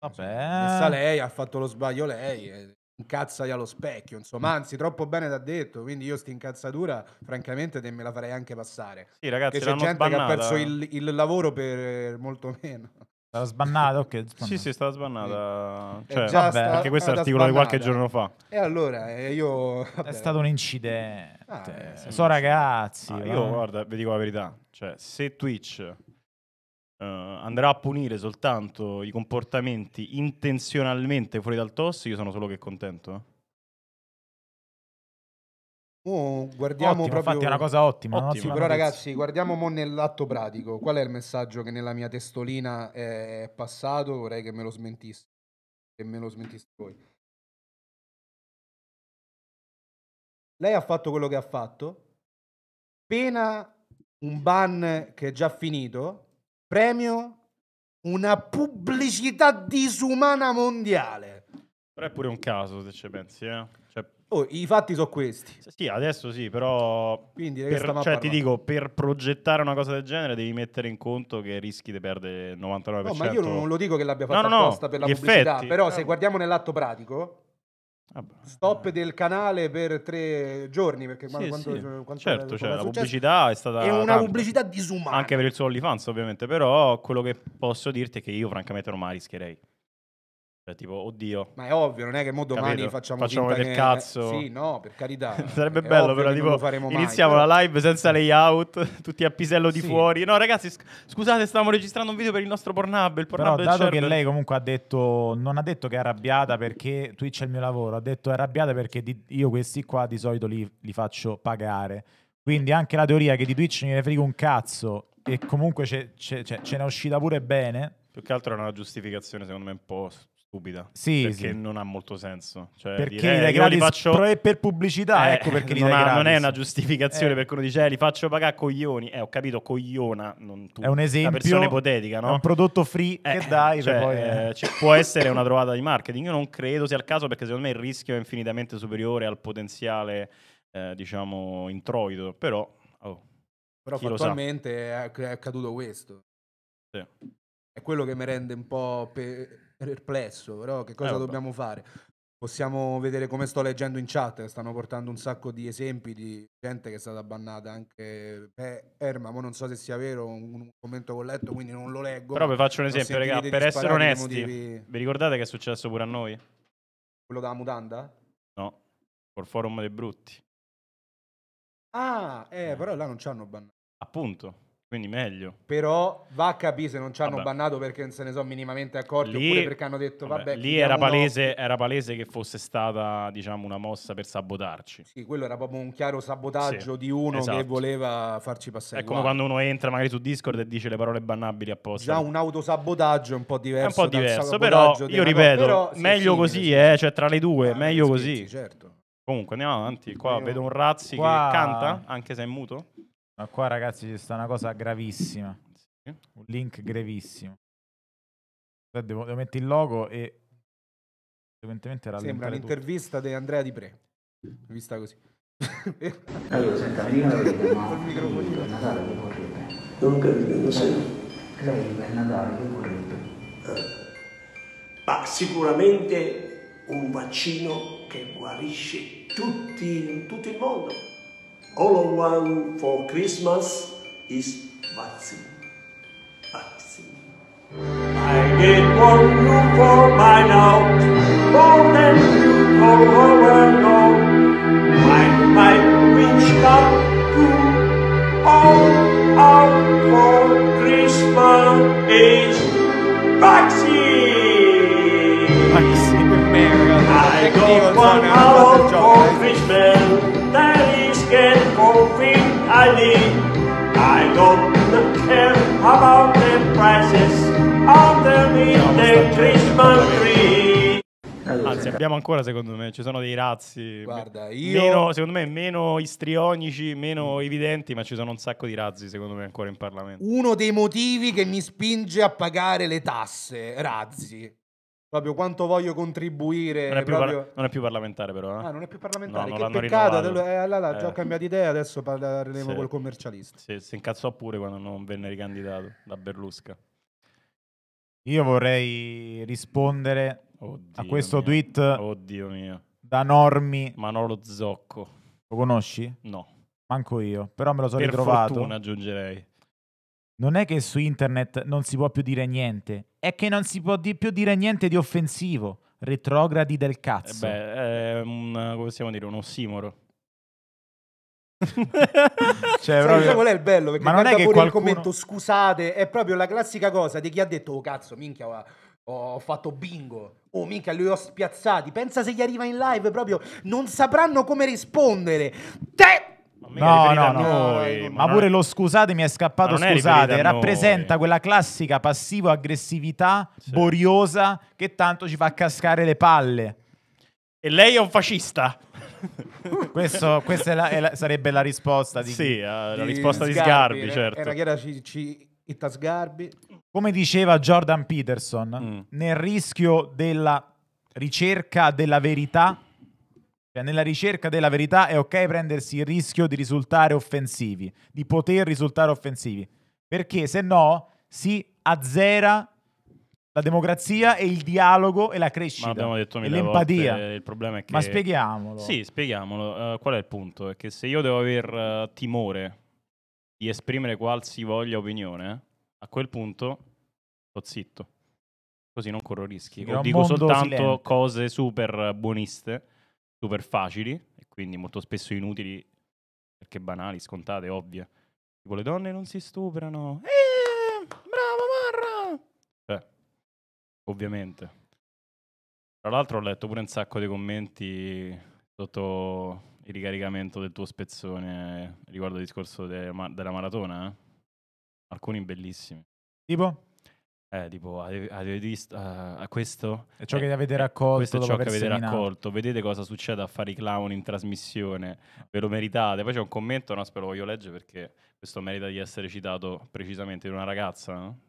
Vabbè. Cioè, messa lei, ha fatto lo sbaglio lei. E incazzati allo specchio, insomma, mm. anzi troppo bene t'ha detto, quindi io sti incazzatura francamente te me la farei anche passare. Sì ragazzi, che c'è gente sbannata. che ha perso il, il, lavoro per molto meno. Stava sbannata, ok. Sbannata. Sì, sì, stava sbannata. Sì. Cioè, vabbè, sta, perché questo è l'articolo di qualche giorno fa. E allora, eh, io... Vabbè. È stato un incidente. Ah, eh, so ragazzi. Ah, io guarda, vi dico la verità. Cioè, se Twitch uh, andrà a punire soltanto i comportamenti intenzionalmente fuori dal tossico, io sono solo che contento. Eh? Oh, guardiamo Ottimo, proprio... Infatti è una cosa ottima. ottima no? sì, però ragazzi, guardiamo mo nell'atto pratico. Qual è il messaggio che nella mia testolina è passato? Vorrei che me lo smentisse. Che me lo smentiste voi. Lei ha fatto quello che ha fatto. Pena un ban che è già finito, Premio una pubblicità disumana mondiale. Però è pure un caso se ci pensi, eh? Cioè... Oh, I fatti sono questi. Sì, adesso sì, però... Quindi, per, cioè, ti dico, per progettare una cosa del genere devi mettere in conto che rischi di perdere il 99%. No, ma io non lo dico che l'abbia fatto no, no, apposta no, per la pubblicità, effetti. però eh. se guardiamo nell'atto pratico, Ah, stop del canale per tre giorni perché sì, quando, sì. Quando certo, cioè, la pubblicità è stata è una tanta. pubblicità disumana anche per il suo OnlyFans ovviamente però quello che posso dirti è che io francamente non me la rischierei cioè, tipo, oddio. Ma è ovvio, non è che mo domani Capito? facciamo, facciamo del che... cazzo. Sì, no, per carità. [LAUGHS] Sarebbe bello, però, tipo, iniziamo mai, la live senza layout, [LAUGHS] tutti a pisello di sì. fuori. No, ragazzi, sc- scusate, stavamo registrando un video per il nostro Pornhub. Il Pornhub però, dato che lei comunque ha detto, non ha detto che è arrabbiata perché Twitch è il mio lavoro, ha detto è arrabbiata perché di- io questi qua di solito li, li faccio pagare. Quindi anche la teoria che di Twitch ne frega un cazzo e comunque c'è, c'è, c'è, ce n'è uscita pure bene. Più che altro era una giustificazione, secondo me, un po' stupida. Sì, perché sì. non ha molto senso. Cioè, perché dire, eh, li faccio... pro e per pubblicità, eh, ecco perché [LAUGHS] non, ha, non, è una giustificazione eh. per quello dice eh, li faccio pagare coglioni. Eh, ho capito, cogliona, non tu. È un esempio. Una persona ipotetica, no? È un prodotto free eh, che dai, cioè, poi, eh, cioè, può essere una trovata di marketing. Io non credo sia il caso perché secondo me il rischio è infinitamente superiore al potenziale diciamo introito, però oh, però attualmente è accaduto questo. Sì. È quello che mi rende un po' pe- perplesso, però che cosa eh, dobbiamo fare? Possiamo vedere come sto leggendo in chat, stanno portando un sacco di esempi di gente che è stata bannata, anche Beh, Erma, ma non so se sia vero, un commento che ho letto, quindi non lo leggo. Però vi faccio un esempio, raga, per essere onesti, motivi... vi ricordate che è successo pure a noi? Quello della mutanda? No, col forum dei brutti. Ah, eh, eh. però là non ci hanno bannato. Appunto. Quindi meglio. Però va a capire se non ci hanno vabbè. bannato perché non se ne sono minimamente accorti lì, oppure perché hanno detto vabbè. vabbè lì era palese, era palese, che fosse stata diciamo una mossa per sabotarci. Sì, quello era proprio un chiaro sabotaggio sì, di uno esatto. che voleva farci passare. È come quando uno entra magari su Discord e dice le parole bannabili apposta. Già un autosabotaggio è un po' diverso. È un po' diverso, però io ripeto, però, sì, meglio sì, così, eh, cioè tra le due, ah, meglio scherzi, così. Certo. Comunque andiamo avanti, qua io... vedo un Razzi qua... che canta anche se è muto. Ma qua ragazzi c'è sta una cosa gravissima. Un link gravissimo. Cioè, devo, devo, mettere il logo e conseguentemente Sembra l'intervista di Andrea Di Pre. Vista così. allora, senta, mi la [LAUGHS] verità, ma... Col microfonino. Il Natale che vorrebbe. Non capite, non Lei per Natale che vorrebbe? Eh, ma sicuramente un vaccino che guarisce tutti, in tutto il mondo. all one for Christmas is vaccine. Vaccine. I get one you for my out, more than you for our long. Mine might reach up to all out for Christmas is vaccine. Vaccine, Mary. I got one out for Christmas. I need. I don't care about the prices underneath the Christmas tree. Anzi, abbiamo ancora, secondo me, ci sono dei razzi. Guarda, io... Meno, secondo me, meno istrionici, meno evidenti, ma ci sono un sacco di razzi, secondo me, ancora in Parlamento. Uno dei motivi che mi spinge a pagare le tasse, razzi. Proprio quanto voglio contribuire. Non è più, proprio... parla- non è più parlamentare, però. Eh? Ah, non è più parlamentare. No, che peccato. Rinnovato. Eh, già ho eh. cambiato idea, adesso parleremo sì. col commercialista. Sì, si incazzò pure quando non venne ricandidato da Berlusca. Io vorrei rispondere Oddio a questo mio. tweet. Oddio mio. Da Normi. Manolo Zocco. Lo conosci? No. Manco io, però me lo sono per ritrovato. Per fortuna aggiungerei. Non è che su internet non si può più dire niente, è che non si può di più dire niente di offensivo. Retrogradi del eh cazzo. Eh beh, è un, come possiamo dire, un ossimoro. [LAUGHS] cioè, proprio... qual è il bello? Perché Ma non è che qualcuno... il commento scusate, è proprio la classica cosa di chi ha detto oh cazzo, minchia, ho, ho fatto bingo. Oh minchia, li ho spiazzati. Pensa se gli arriva in live proprio non sapranno come rispondere. Te No, no, no, noi, ma, ma pure è... lo scusate mi è scappato, ma scusate, è rappresenta quella classica passivo-aggressività sì. boriosa che tanto ci fa cascare le palle. E lei è un fascista. [LAUGHS] Questo, questa è la, è la, sarebbe la risposta di... Sì, eh, la di risposta di Sgarbi, era, certo. Era chiara ci, ci, Itta Sgarbi. Come diceva Jordan Peterson, mm. nel rischio della ricerca della verità cioè, nella ricerca della verità è ok prendersi il rischio di risultare offensivi, di poter risultare offensivi, perché se no si azzera la democrazia e il dialogo e la crescita. Ma abbiamo detto mille l'empatia. Volte, il problema è che... Ma spieghiamolo. Sì, spieghiamolo. Uh, qual è il punto? È che se io devo aver uh, timore di esprimere qualsivoglia opinione, a quel punto sto zitto. Così non corro rischi. Sì, dico soltanto silente. cose super buoniste super facili e quindi molto spesso inutili perché banali, scontate, ovvie. Tipo le donne non si stuprano. Eh, bravo Marra! Beh, cioè, ovviamente. Tra l'altro ho letto pure un sacco di commenti sotto il ricaricamento del tuo spezzone riguardo al discorso de ma- della maratona. Eh? Alcuni bellissimi. Tipo? Eh, tipo, avete visto uh, questo? È ciò eh, che eh, avete raccolto. Questo è ciò che avete seminato. raccolto. Vedete cosa succede a fare i clown in trasmissione. Ve lo meritate. Poi c'è un commento, no, spero lo voglio leggere perché questo merita di essere citato precisamente di una ragazza, no?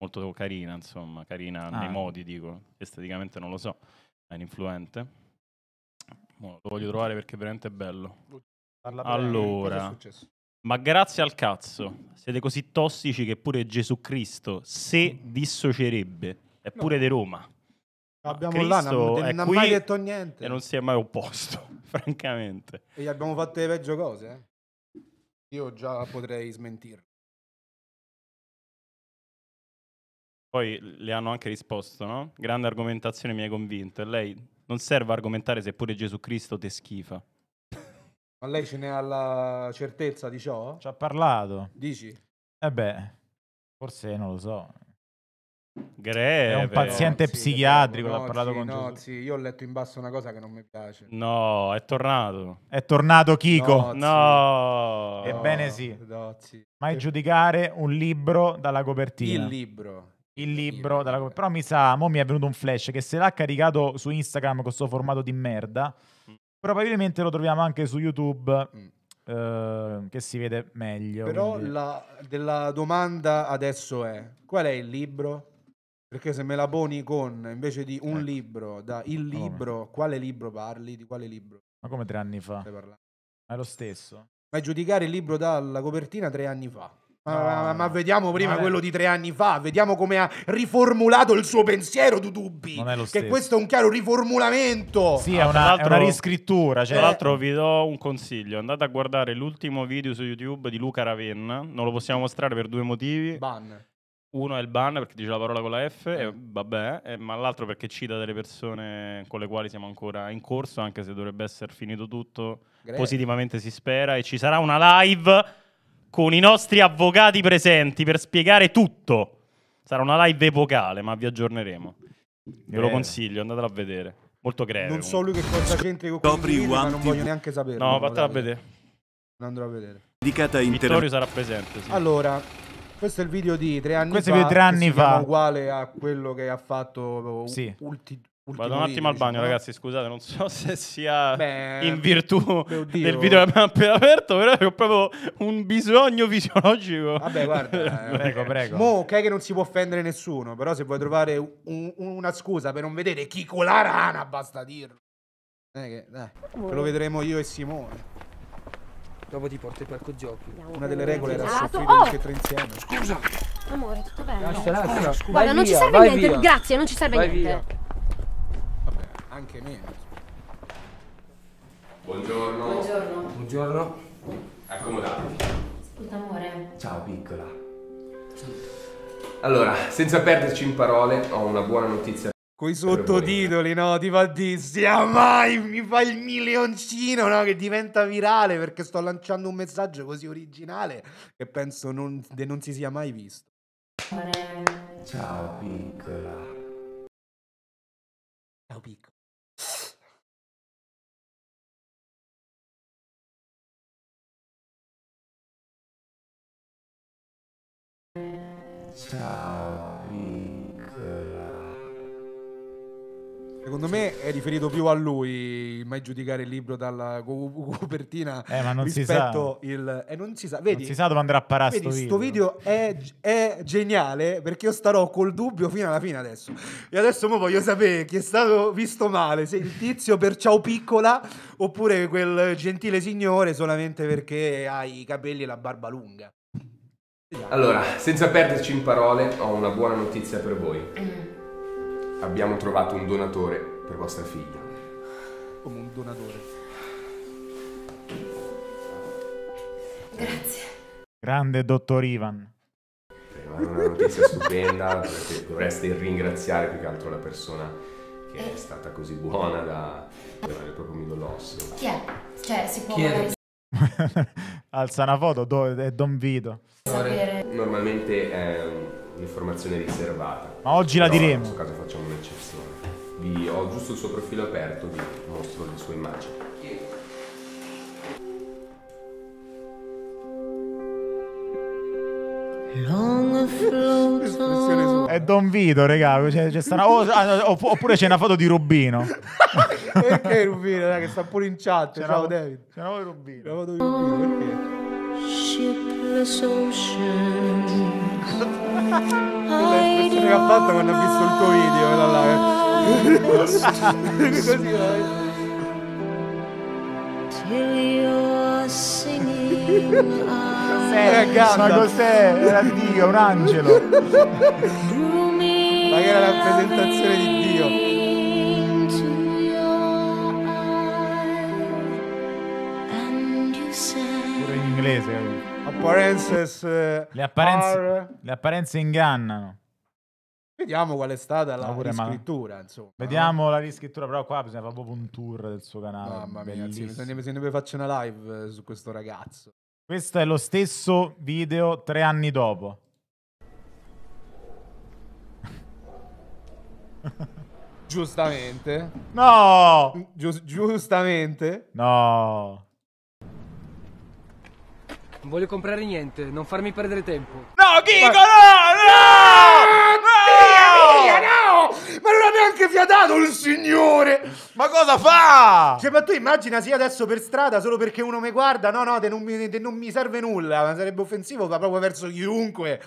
Molto carina, insomma, carina ah. nei modi, dico. Esteticamente non lo so, è un influente. Lo voglio trovare perché è veramente bello. Parla bene, allora, ma grazie al cazzo, siete così tossici che pure Gesù Cristo se mm. dissocierebbe, eppure no. di Roma. Abbiamo Cristo là, non, non ha mai detto niente. E non si è mai opposto, [LAUGHS] francamente. E gli abbiamo fatto le peggio cose. Eh? Io già potrei smentirlo. Poi le hanno anche risposto, no? Grande argomentazione mi hai convinto. E lei non serve argomentare se pure Gesù Cristo te schifa. Ma lei ce ne ha la certezza di ciò? Ci ha parlato. Dici? Eh beh, forse non lo so. Greve. È un paziente no, psichiatrico, no, l'ha parlato sì, con no, Gesù. Sì, io ho letto in basso una cosa che non mi piace. No, è tornato. È tornato Chico. No. Ebbene sì. No, Mai giudicare un libro dalla copertina. Il libro. Il libro Il dalla copertina. Però mi sa, mo mi è venuto un flash che se l'ha caricato su Instagram con questo formato di merda Probabilmente lo troviamo anche su YouTube. Mm. Eh, che si vede meglio. Però quindi... la della domanda adesso è: qual è il libro? Perché se me la poni con invece di un eh. libro, da il libro, quale libro parli? Di quale libro? Ma come tre anni fa? È lo stesso. Ma giudicare il libro dalla copertina tre anni fa. Ma, ma, vediamo prima ma quello di tre anni fa, vediamo come ha riformulato il suo pensiero Dudubbi. Non è lo Che questo è un chiaro riformulamento. Sì, è, una, è, una, riscrittura. Cioè. Tra l'altro vi do un consiglio, andate a guardare l'ultimo video su YouTube di Luca Ravenna, non lo possiamo mostrare per due motivi. Ban. Uno è il ban perché dice la parola con la F, e eh. vabbè, e, eh, ma l'altro perché cita delle persone con le quali siamo ancora in corso, anche se dovrebbe essere finito tutto, Great. positivamente si spera, e ci sarà una live con i nostri avvocati presenti per spiegare tutto. Sarà una live epocale, ma vi aggiorneremo. Ve lo eh. consiglio, andatela a vedere. Molto greve. Non so lui che cosa c'entri con quelli, ma non voglio neanche sapere. No, fatela vedere. Non andrò a vedere. Indicata in Vittorio sarà presente. Sì. Allora, questo è il video di tre anni questo fa. Questo è il video di tre anni fa. Uguale a quello che ha fatto sì. ulti- Vado un attimo video, al bagno, diciamo. ragazzi. Scusate, non so [LAUGHS] se sia Beh, in virtù del video che abbiamo appena aperto, però ho proprio un bisogno fisiologico. Vabbè, guarda, [LAUGHS] eh, prego, prego. Mo, ok, che non si può offendere nessuno, però se vuoi trovare un, una scusa per non vedere chi con la rana, basta dirlo. Eh, che, dai, che lo vedremo io e Simone. Dopo ti porto i parco giochi. Una delle regole era soffrire oh! tutti e tre insieme. Scusa! Amore, tutto bene? Lascia, lascia. Guarda, non ci serve niente, via. grazie, non ci serve vai niente. Via anche meno. Buongiorno. Buongiorno. Buongiorno. Accomodati. Ascolta amore. Ciao piccola. Allora, senza perderci in parole, ho una buona notizia. Coi sottotitoli, no? Ti a dire, sia mai mi fa il milioncino, no? Che diventa virale perché sto lanciando un messaggio così originale che penso non, non si sia mai visto. Ciao piccola. Ciao piccola. Ciao, piccola. Secondo me è riferito più a lui, mai giudicare il libro dalla copertina eh, ma non rispetto si sa. il... Eh, non si sa, vedi? Non si sa dove andrà a parare vedi, sto video. video è, è, geniale perché io starò col dubbio fino alla fine adesso. E adesso voglio sapere chi è stato visto male, se il tizio per ciao piccola oppure quel gentile signore solamente perché ha i capelli e la barba lunga. Allora, senza perderci in parole, ho una buona notizia per voi. Mm. Abbiamo trovato un donatore per vostra figlia. Come un donatore. Grazie. Grande dottor Ivan. È una notizia stupenda, perché dovreste ringraziare più che altro la persona che è eh. stata così buona da... proprio mi dolosso. Chi è? Cioè, si può... Chi magari... [LAUGHS] Alza una foto, do, è Don Vito. Normalmente è un'informazione riservata. Ma oggi la diremo. In questo caso facciamo un'eccezione. Vi, ho giusto il suo profilo aperto, vi mostro le sue immagini. Long float è Don Vito, regà. C'è, c'è una... oh, oppure c'è una foto di Rubino. [LAUGHS] perché Rubino? Raga, che sta pure in chat. C'è Ciao, una... David. C'è una foto di Rubino. C'è una foto di Rubino, perché? Shipless L'impressione che ha fatto quando ha visto il tuo video quella là eh. [LAUGHS] Così vai Till you're singing Cos'è? Eh, ma cos'è? Era Dio, un angelo. ma che era la presentazione di Dio. inglese. Apparences. Eh, le, apparenze, are... le apparenze, ingannano. Vediamo qual è stata la no, riscrittura. Ma... Insomma, Vediamo no? la riscrittura, però qua bisogna fare proprio un tour del suo canale. Mamma mia, se se ne faccio una live eh, su questo ragazzo. Questo è lo stesso video tre anni dopo. Giustamente. No! Gius giustamente. No. Non voglio comprare niente, non farmi perdere tempo. No, Kiko, Ma... No! Ah, no! no! Via, via, no! Ma non ha neanche fiatato il signore! Ma cosa fa? Cioè, ma tu immagina sia adesso per strada solo perché uno mi guarda? No, no, te non mi, te non mi serve nulla. Ma sarebbe offensivo proprio verso chiunque.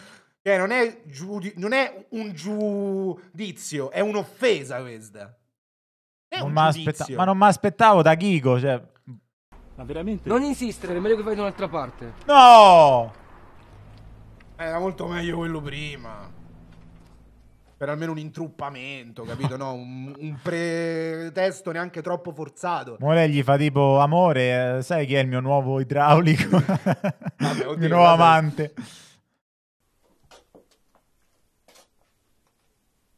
Cioè, non è, giudi- non è un giudizio, è un'offesa questa. È non un aspetta- ma non mi aspettavo da Chico, cioè... Ma veramente? Non insistere, è meglio che vai da un'altra parte. No! Era molto meglio quello prima per almeno un intruppamento, capito? No, un, un pretesto neanche troppo forzato. Mole gli fa tipo amore, eh, sai chi è il mio nuovo idraulico? [LAUGHS] Vabbè, [LAUGHS] oddio, il nuovo vabbè. amante.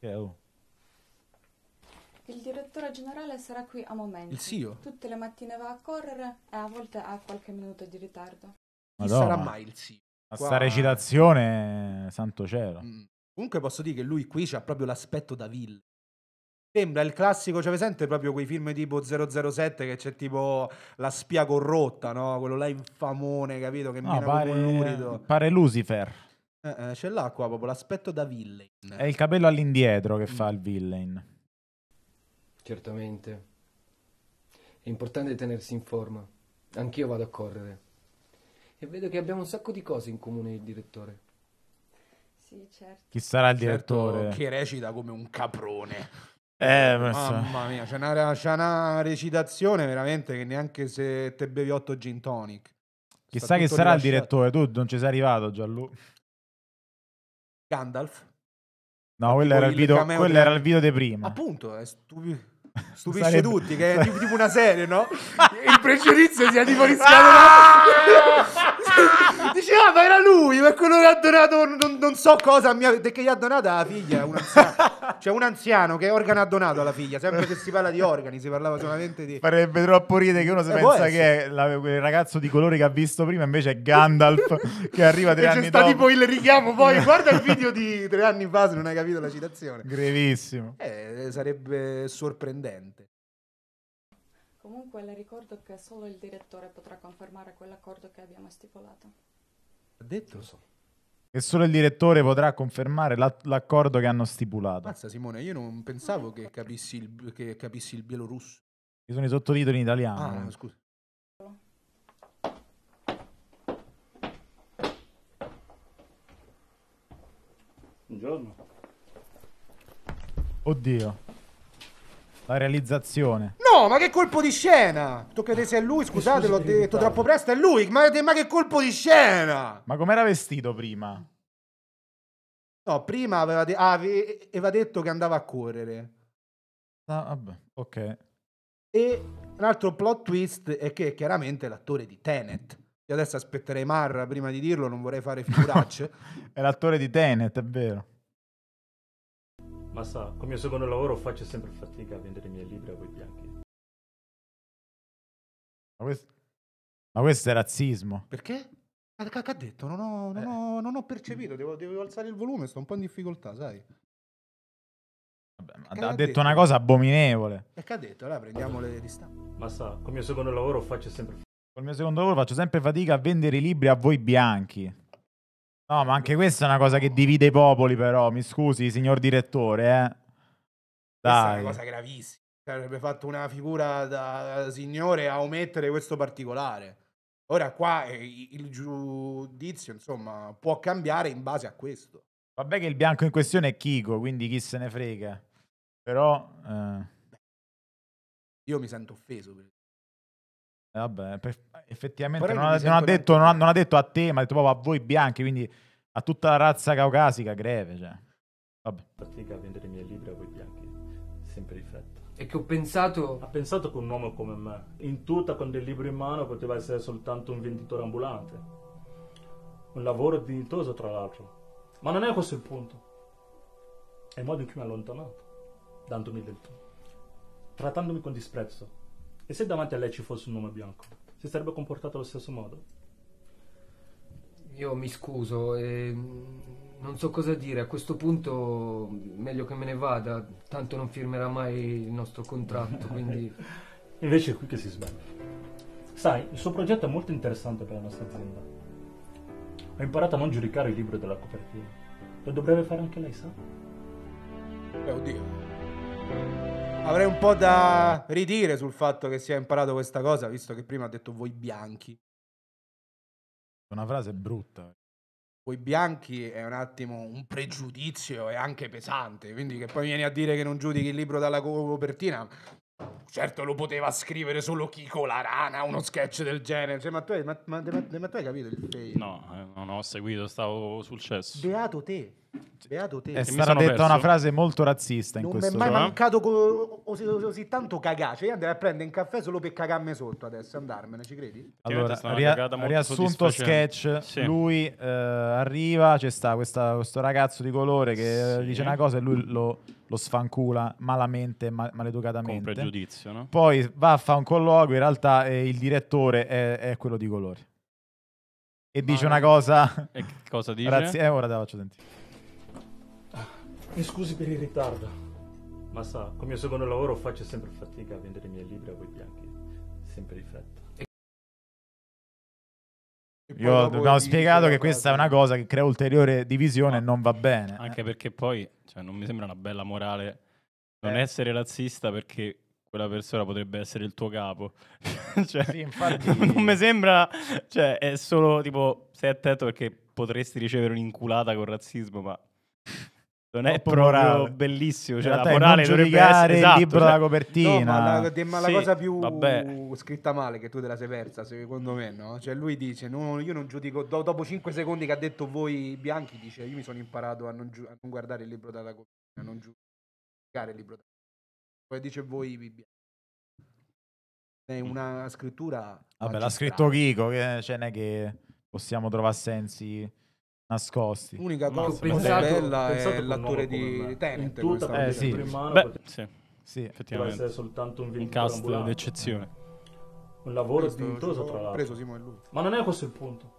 Oh? Il direttore generale sarà qui a momento. Il CEO? Tutte le mattine va a correre e a volte ha qualche minuto di ritardo. Non sarà mai il CEO? Questa recitazione, santo cielo. Mm. Comunque posso dire che lui qui c'ha proprio l'aspetto da ville. Sembra il classico, cioè presente proprio quei film tipo 007 che c'è tipo la spia corrotta, no? Quello là infamone, capito? Che no, mira pare, Pare Lucifer. Eh, eh, c'è là qua proprio l'aspetto da villain. È il capello all'indietro che fa il villain. Certamente. È importante tenersi in forma. Anch'io vado a correre. E vedo che abbiamo un sacco di cose in comune il direttore. Sì, certo. Chi sarà il certo, direttore? Certo, che recita come un caprone. Eh, Mamma mia, c'è una, c'è una, recitazione veramente che neanche se te bevi 8 gin tonic. Chissà chi sarà rilasciato. il direttore, tu non ci sei arrivato Gianlu. Gandalf. No, quello era, il video, quello era il video di prima. Appunto, è stupido stupisce Sarebbe... tutti, che è tipo, tipo una serie, no? [LAUGHS] Il pregiudizio sia tipo rischiato. Dice, ah, ma era lui, ma quello che ha donato non, non so cosa, mia, perché gli ha donato la figlia, un anziano. cioè un anziano che organo ha donato alla figlia, sempre che si parla di organi, si parlava solamente di... Farebbe troppo ridere che uno si eh, pensa che è la, quel ragazzo di colore che ha visto prima, invece è Gandalf [LAUGHS] che arriva tre e anni dopo. C'è stato tipo il richiamo, poi guarda il video di tre anni fa se non hai capito la citazione. Grevissimo. Eh, sarebbe sorprendente dipendente. Comunque le ricordo che solo il direttore potrà confermare quell'accordo che abbiamo stipulato. Ha detto? Lo so. E solo il direttore potrà confermare la- l'accordo che hanno stipulato. Mazza Simone, io non pensavo che capissi il, che capissi il bielorusso. Ci sono i sottotitoli in italiano. Ah, scusa. Buongiorno. Oddio. La realizzazione. No, ma che colpo di scena! Tocca a te se è lui, scusate, l'ho detto troppo presto, è lui! Ma, ma che colpo di scena! Ma com'era vestito prima? No, prima aveva, de ah, aveva, detto che andava a correre. Ah, vabbè, ok. E un altro plot twist è che chiaramente l'attore di Tenet. Io adesso aspetterei Marra prima di dirlo, non vorrei fare [LAUGHS] figuracce. è l'attore di Tenet, è vero ma sa, come mio secondo lavoro faccio sempre fatica a vendere i miei libri a voi bianchi. Ma questo, ma questo è razzismo. Perché? Che ha detto? Non ho, non, eh. ho, non ho percepito, devo, devo, alzare il volume, sto un po' in difficoltà, sai. Vabbè, ha, detto, detto una cosa abominevole. E che ha detto? Allora prendiamo le distanze. Ma sa, col mio secondo lavoro faccio sempre fatica. Col mio secondo lavoro faccio sempre fatica a vendere i libri a voi bianchi. No, ma anche questa è una cosa che divide i popoli, però. Mi scusi, signor direttore, eh. Dai. Questa è una cosa gravissima. Cioè, avrebbe fatto una figura da signore a omettere questo particolare. Ora qua eh, il giudizio, insomma, può cambiare in base a questo. Vabbè che il bianco in questione è Chico, quindi chi se ne frega. Però... Eh... Io mi sento offeso. Per... Eh, vabbè, per, effettivamente non ha, non, ha detto, non, ha, non ha, detto, a te, ma ha detto proprio a voi bianchi, quindi a tutta la razza caucasica greve. Cioè. Vabbè. Fatica a vendere i miei libri a voi bianchi, sempre difetto. E che ho pensato... Ha pensato che un uomo come me, in tutta con del libro in mano, poteva essere soltanto un venditore ambulante. Un lavoro dignitoso, tra l'altro. Ma non è questo il punto. È il modo in cui mi ha allontanato, dandomi del tu, trattandomi con disprezzo e se davanti a lei ci fosse un uomo bianco, si sarebbe comportato allo stesso modo? Io mi scuso, eh, non so cosa dire, a questo punto meglio che me ne vada, tanto non firmerà mai il nostro contratto, quindi... [LAUGHS] Invece è qui che si sbaglia. Sai, il suo progetto è molto interessante per la nostra azienda. Ho imparato a non giudicare il libro della copertina. Lo dovrebbe fare anche lei, sa? Eh, oddio. Avrei un po' da ridire sul fatto che si è imparato questa cosa, visto che prima ha detto voi bianchi. Una frase brutta. Voi bianchi è un attimo un pregiudizio e anche pesante, quindi che poi vieni a dire che non giudichi il libro dalla copertina. Certo lo poteva scrivere solo Chico la rana, uno sketch del genere. Cioè, ma, tu hai, ma, ma, ma, tu hai capito il fail? No, eh, non ho seguito, stavo sul cesso. Beato te. Beato te. È stata detta perso. una frase molto razzista non in questo Non mi è mai cioè. mancato così, co- tanto cagace. Io andrei a prendere un caffè solo per cagarmi sotto adesso andarmene, ci credi? Allora, ria- riassunto sketch. Sì. Lui eh, arriva, c'è sta questa, questo ragazzo di colore che eh, sì. dice una cosa e lui lo, lo sfancula malamente, ma- maleducatamente. Con pregiudizio, no? Poi va a fare un colloquio, in realtà eh, il direttore è, è quello di colore. E ma dice una cosa... E cosa dice? Grazie, eh, ora te la faccio sentire. Mi scusi per il ritardo, ma sa, con il mio secondo lavoro faccio sempre fatica a vendere i miei libri a quei bianchi, sempre di fretta. Io ho spiegato che questa è una cosa che crea ulteriore divisione e non va bene. Eh. Anche perché poi cioè, non mi sembra una bella morale non eh. essere razzista perché quella persona potrebbe essere il tuo capo. [LAUGHS] cioè, sì, infatti... [LAUGHS] Non mi sembra, cioè, è solo tipo, stai attento perché potresti ricevere un'inculata col razzismo, ma non è proprio bellissimo. Cioè, la morale dovrebbe essere esatto, il libro cioè... della copertina. No, ma la, ma la sì, cosa più vabbè. scritta male che tu te la sei persa, secondo me, no? Cioè, lui dice: no, Io non giudico. Do, dopo 5 secondi che ha detto voi bianchi, dice: Io mi sono imparato a non, giu- a non guardare il libro della copertina, a non giudicare il libro della copertina. Poi dice voi bianchi. È una scrittura. Vabbè, l'ha scritto Chico, che ce n'è che possiamo trovare sensi nascosti. L'unica cosa pensato, bella pensato è l'attore di Tenet. In tutta eh, sì. Mano, Beh, sì. sì, effettivamente. Deve soltanto un, un cast ambulante. d'eccezione. Un lavoro spintoso, tra l'altro. Preso Simone lui. Ma non è questo il punto.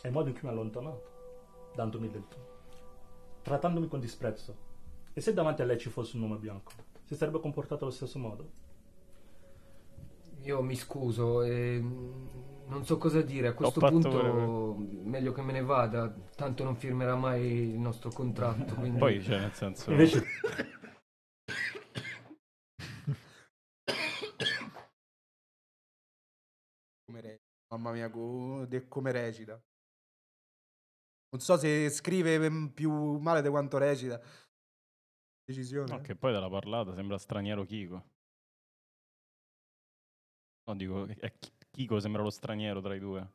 È il modo in cui mi ha allontanato dandomi del tuo, trattandomi con disprezzo. E se davanti a lei ci fosse un nome bianco, si sarebbe comportato allo stesso modo? Io mi scuso, eh, non so cosa dire, a questo punto pure. meglio che me ne vada, tanto non firmerà mai il nostro contratto. Quindi... Poi c'è cioè, nel senso... Invece... Mamma mia, come recita. Non so se scrive più male di quanto recita. Decisione. No, che poi dalla parlata sembra straniero Chico. No, dico, è, Chico sembra lo straniero tra i due.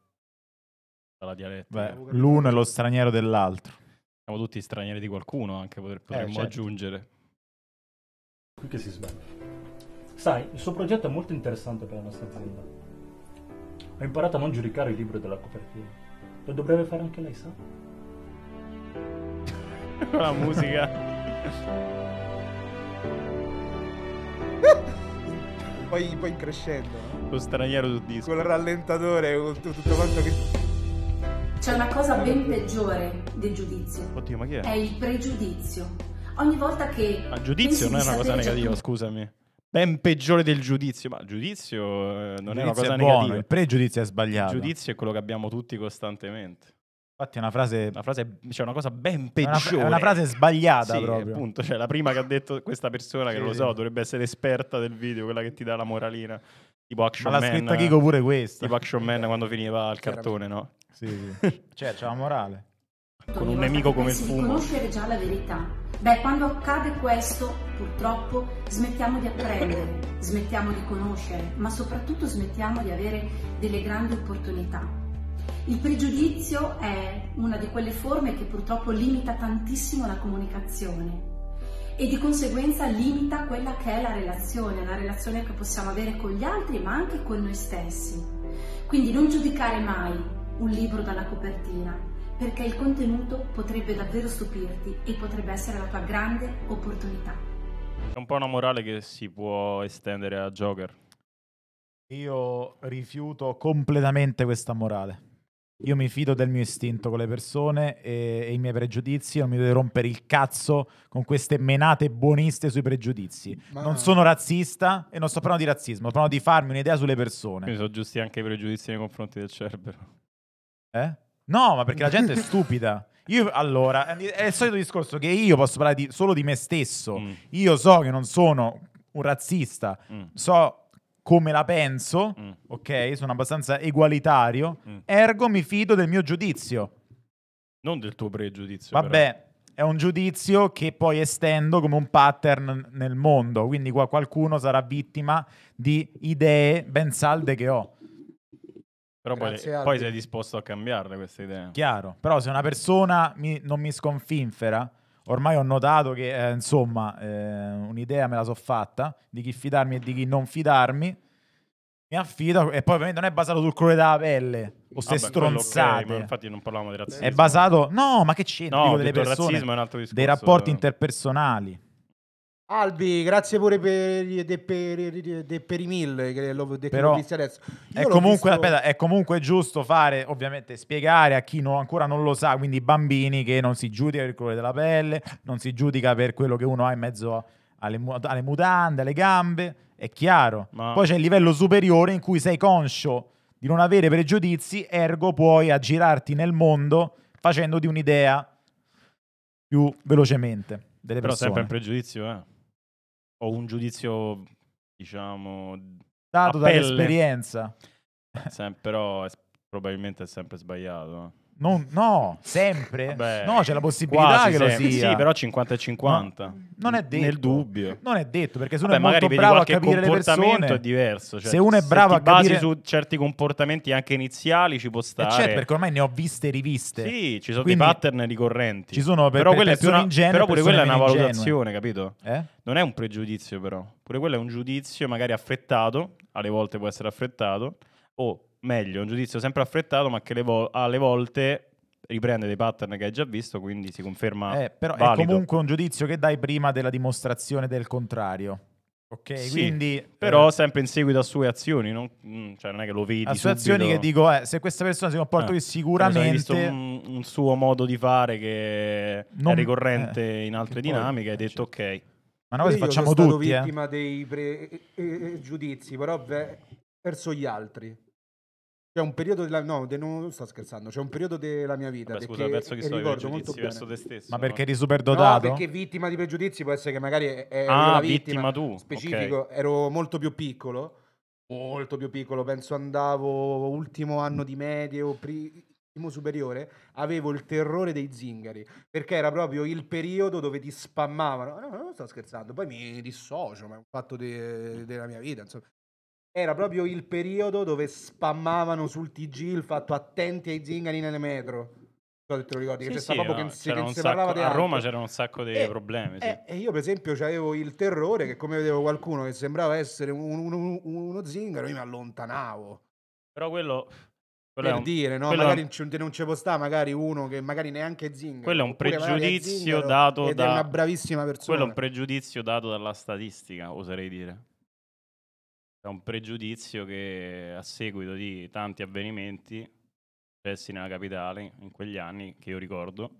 Dalla dialetta. Beh, l'uno è lo straniero dell'altro. Siamo tutti stranieri di qualcuno, anche eh, potremmo eh, certo. aggiungere. Qui che si sbaglia. Sai, il suo progetto è molto interessante per la nostra azienda. Ho imparato a non giudicare il libro della copertina. Lo dovrebbe fare anche lei, sa? [LAUGHS] la musica. poi, poi crescendo. Lo straniero su disco. Col rallentatore, con tutto quanto che... C'è una cosa ben peggiore del giudizio. Oddio, ma chi è? È il pregiudizio. Ogni volta che... Ma giudizio non è una cosa negativa, già... scusami ben peggiore del giudizio, ma giudizio eh, non giudizio è una cosa è buono, Il pregiudizio è sbagliato. Il giudizio è quello che abbiamo tutti costantemente. Infatti è una frase, una frase cioè una cosa ben peggiore. È una, è una frase sbagliata sì, proprio. Appunto, cioè la prima che ha detto questa persona che lo so, dovrebbe essere esperta del video, quella che ti dà la moralina. Tipo Action Man. Ma l'ha scritta Kiko pure questa. Tipo Action Man quando finiva il cartone, no? Sì, sì. [LAUGHS] cioè, c'è la morale. Con un nemico come il fumo. conoscere già la verità. Beh, quando accade questo, purtroppo, smettiamo di apprendere, smettiamo di conoscere, ma soprattutto smettiamo di avere delle grandi opportunità. Il pregiudizio è una di quelle forme che purtroppo limita tantissimo la comunicazione e di conseguenza limita quella che è la relazione, la relazione che possiamo avere con gli altri ma anche con noi stessi. Quindi non giudicare mai un libro dalla copertina perché il contenuto potrebbe davvero stupirti e potrebbe essere la tua grande opportunità. È un po' una morale che si può estendere a Joker. Io rifiuto completamente questa morale. Io mi fido del mio istinto con le persone e, e i miei pregiudizi, non mi devo rompere il cazzo con queste menate buoniste sui pregiudizi. Ma... Non sono razzista e non sto parlando di razzismo, sto parlando di farmi un'idea sulle persone. Quindi sono giusti anche i pregiudizi nei confronti del Cerbero. Eh? No, ma perché la gente è stupida. Io, allora, è il solito discorso che io posso parlare di, solo di me stesso. Mm. Io so che non sono un razzista, mm. so come la penso, mm. ok? Sono abbastanza egualitario, mm. ergo mi fido del mio giudizio. Non del tuo pregiudizio. Vabbè, però. è un giudizio che poi estendo come un pattern nel mondo, quindi qualcuno sarà vittima di idee ben salde che ho. Però poi, poi sei disposto a cambiarle queste idee. Chiaro, però se una persona mi, non mi sconfinfera, ormai ho notato che, eh, insomma, eh, un'idea me la so fatta di chi fidarmi e di chi non fidarmi. Mi affido, e poi ovviamente non è basato sul colore della pelle o se stronzate. Okay, infatti non parlavamo di razzismo. È basato, no, ma che c'è? No, delle persone, razzismo è un altro discorso. Dei rapporti interpersonali. Albi, grazie pure per, de, per, per i mille che l'ho detto Però adesso. è comunque, visto... aspetta, è comunque giusto fare, ovviamente, spiegare a chi no, ancora non lo sa, quindi i bambini che non si giudica per il colore della pelle, non si giudica per quello che uno ha in mezzo alle, alle mutande, alle gambe, è chiaro. Ma... Poi c'è il livello superiore in cui sei conscio di non avere pregiudizi, ergo puoi aggirarti nel mondo facendoti un'idea più velocemente delle persone. Però sempre un pregiudizio, eh ho un giudizio, diciamo, dato dall'esperienza. Sem- però è, probabilmente è sempre sbagliato. Eh. Non, no, sempre? Beh, no, c'è la possibilità che sempre. lo sia. Sì, però 50 50. No, non è detto. Nel dubbio. Non è detto, perché se uno Vabbè, è molto bravo a capire le persone... è diverso. Cioè, se uno è bravo a capire... su certi comportamenti anche iniziali ci può eh, stare. E certo, perché ormai ne ho viste e riviste. Sì, ci sono Quindi, dei pattern ricorrenti. Ci sono per, però per persone una, ingenue Però pure quella è una valutazione, ingenue. capito? Eh? Non è un pregiudizio però. Pure quello è un giudizio magari affrettato, alle volte può essere affrettato, o meglio, un giudizio sempre affrettato, ma che le vo- alle volte riprende dei pattern che hai già visto, quindi si conferma. Eh, però valido. è comunque un giudizio che dai prima della dimostrazione del contrario. Ok, sì, quindi. Eh, però eh, sempre in seguito a sue azioni, non, mm, cioè non è che lo vedi. A sue azioni che dico, eh, se questa persona si comporta eh, così, eh, sicuramente. Hai visto un, un, suo modo di fare che non, è ricorrente in altre dinamiche, poi, hai detto certo. ok. Ma noi facciamo tutti. Io sono tutti, vittima dei pregiudizi, però beh, verso gli altri. C'è un periodo della no, de, non sto scherzando, c'è un periodo della mia vita Vabbè, scusa, penso che sono ricordo molto bene. verso te stesso. Ma no? perché eri superdotato? No, perché vittima di pregiudizi può essere che magari è ah, la vittima, vittima tu. specifico, okay. ero molto più piccolo, molto più piccolo, penso andavo ultimo anno di medie o primo superiore, avevo il terrore dei zingari, perché era proprio il periodo dove ti spammavano. No, non sto scherzando, poi mi dissocio, ma è un fatto della mia vita, insomma era proprio il periodo dove spammavano sul TG il fatto attenti ai zingari nelle metro. Non so te lo ricordi, sì, che c'è sì, proprio no, che, si, che si parlava di A altro. Roma c'erano un sacco di e, problemi. Sì. E, e io, per esempio, avevo il terrore che, come vedevo qualcuno che sembrava essere un, un, un, uno zingaro, io mi allontanavo. Però quello. quello per un, dire, no? magari un, non ci può stare magari uno che magari neanche è zingaro. Quello è un pregiudizio è dato da È una bravissima persona. Quello è un pregiudizio dato dalla statistica, oserei dire da un pregiudizio che a seguito di tanti avvenimenti successi nella capitale in quegli anni che io ricordo,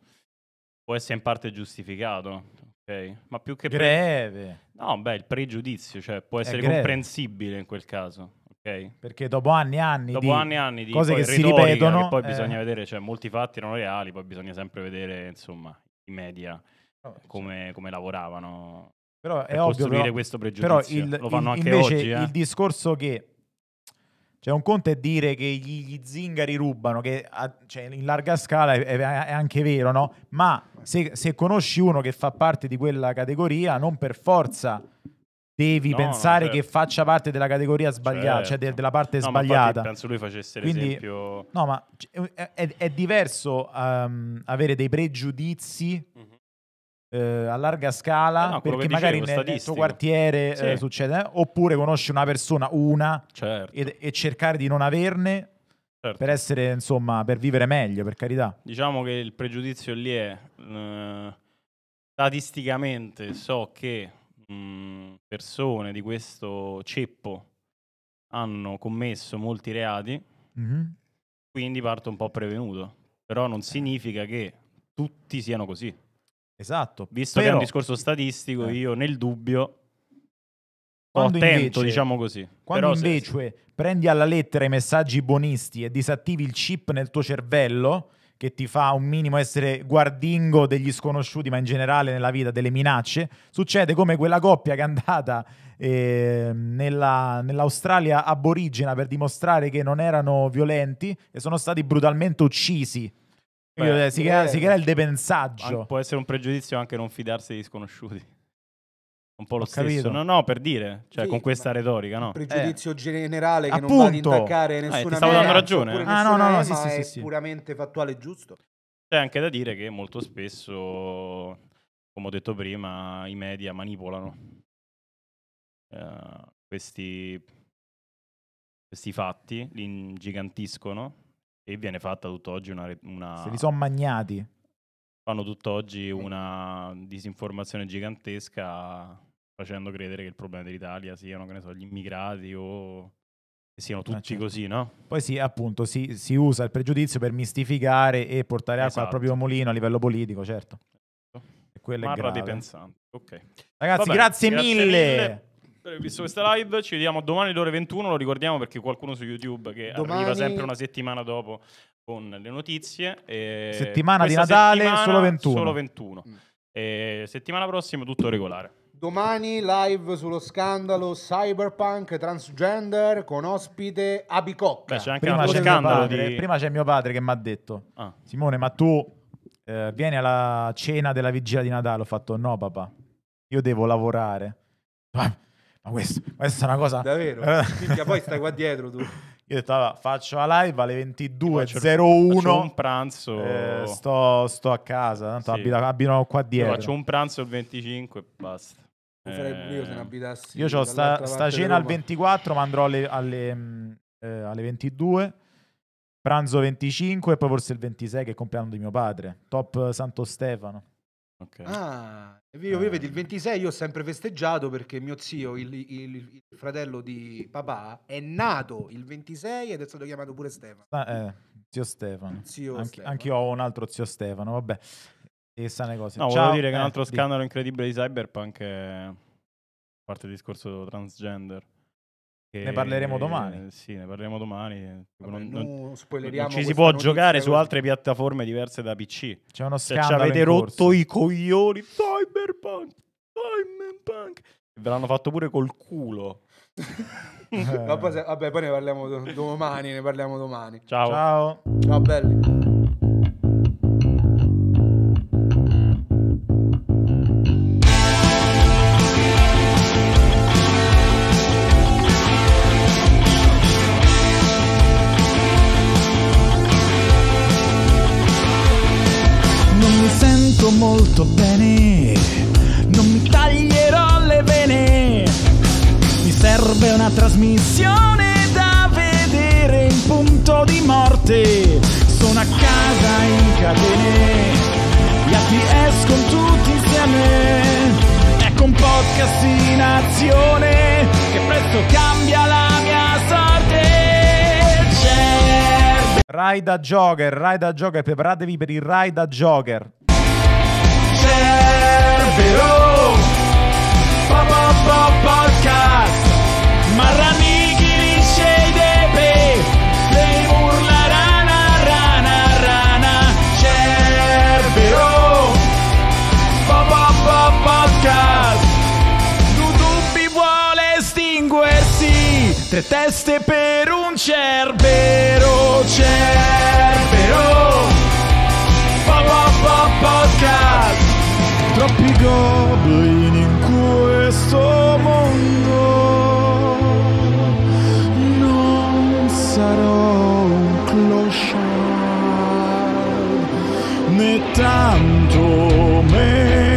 può essere in parte giustificato. Okay? Ma più che greve. Pre... No, beh, il pregiudizio, cioè può essere comprensibile in quel caso. Okay? Perché dopo anni e anni, dopo di anni, e anni di cose che si ripetono, che poi eh... bisogna vedere, cioè molti fatti erano reali, poi bisogna sempre vedere, insomma, i media oh, come, come lavoravano però è ovvio però, questo pregiudizio. Però il, Lo fanno il, anche invece oggi, eh? il discorso che cioè, un conto è dire che gli, gli zingari rubano, che a, cioè, in larga scala è, è, è, anche vero, no? Ma se, se, conosci uno che fa parte di quella categoria, non per forza devi no, pensare certo. che faccia parte della categoria sbagliata, cioè, certo. cioè de, della parte no, sbagliata. penso lui facesse l'esempio... Quindi, no, ma è, è diverso um, avere dei pregiudizi mm-hmm eh, a larga scala eh no, perché magari dicevo, nel, nel, tuo quartiere eh, sì. eh, succede eh? oppure conosci una persona una certo. ed, e cercare di non averne certo. per essere insomma per vivere meglio per carità diciamo che il pregiudizio lì è eh, statisticamente so che mh, mm, persone di questo ceppo hanno commesso molti reati mm-hmm. quindi parto un po' prevenuto però non significa che tutti siano così Esatto. Visto però, che è un discorso statistico, eh. io nel dubbio quando attento, invece, diciamo così. Quando Però invece se... prendi alla lettera i messaggi buonisti e disattivi il chip nel tuo cervello, che ti fa un minimo essere guardingo degli sconosciuti, ma in generale nella vita delle minacce, succede come quella coppia che è andata eh, nella, nell'Australia aborigena per dimostrare che non erano violenti e sono stati brutalmente uccisi eh, Beh, si, crea, si, eh, crea, il depensaggio. Può essere un pregiudizio anche non fidarsi di sconosciuti. Un po' lo Ho stesso, capito. no, no, per dire, cioè sì, con questa retorica, no? Pregiudizio eh. generale che Appunto. non va ad intaccare eh, nessuna eh, stavo dando ragione. Ah, no, no, no, sì, sì, sì, puramente fattuale e giusto. C'è anche da dire che molto spesso, come ho detto prima, i media manipolano uh, questi, questi fatti, li ingigantiscono e viene fatta tutt'oggi una, una... Se li sono magnati. Fanno tutt'oggi una disinformazione gigantesca facendo credere che il problema dell'Italia siano, che ne so, gli immigrati o siano tutti certo. così, no? Poi sì, appunto, si, si, usa il pregiudizio per mistificare e portare esatto. al proprio mulino a livello politico, certo. Esatto. E quello Marra è grave. dei pensanti, ok. Ragazzi, Vabbè, grazie, grazie, mille. mille per aver visto questa live. Ci vediamo domani alle ore 21. Lo ricordiamo perché qualcuno su YouTube che domani... arriva sempre una settimana dopo con le notizie. E settimana di Natale, settimana, solo 21. Solo 21. Mm. settimana prossima tutto regolare. Domani live sullo scandalo cyberpunk transgender con ospite Abicocca. Beh, c'è anche prima, c'è scandalo padre, di... prima c'è mio padre che mi ha detto: ah. Simone, ma tu eh, vieni alla cena della vigilia di Natale? Ho fatto no, papà, io devo lavorare. [LAUGHS] ma questo, questa è una cosa... Davvero? Eh. Minchia, poi stai qua dietro tu. [LAUGHS] Io ho detto, allora, faccio la live alle 22.01. Faccio un pranzo. Eh, sto, sto, a casa, tanto sì. abito, abito, qua dietro. Io faccio un pranzo il 25 e basta. Eh... Io ho sta, sta cena al 24, ma andrò alle, alle, mm, eh, alle 22 pranzo 25 e poi forse il 26 che è il compleanno di mio padre. Top Santo Stefano. Okay. Ah, io, io vedi, il 26 ehm io ho sempre festeggiato perché mio zio, il, il- il fratello di papà, è nato il 26 ed è stato chiamato pure Stefano. Sta- eh, zio Stefano. Zio Anche, Stefano. anch'io ho un altro zio Stefano, vabbè. E sane cose. No, volevo dire che è un eh, altro scandalo incredibile di cyberpunk è a parte il discorso transgender ne parleremo domani. sì, ne parleremo domani. Vabbè, non, non, non, ci si può giocare su altre piattaforme diverse da PC. C'è uno scandalo. Cioè, ci avete rotto i coglioni. Cyberpunk, Cyberpunk. Ve l'hanno fatto pure col culo. [LAUGHS] vabbè, vabbè, poi ne parliamo domani. Ne parliamo domani. Ciao. Ciao, Ciao belli. Ride da Jogger, Ride da Jogger, preparatevi per il Ride da Jogger. Cerbero, pa, pa, pa, podcast, Marrani. Tre teste per un cerbero, cerbero. Pa, pa, pa, podcast. Troppi goblin in questo mondo. Non sarò un clochard, né tanto meno.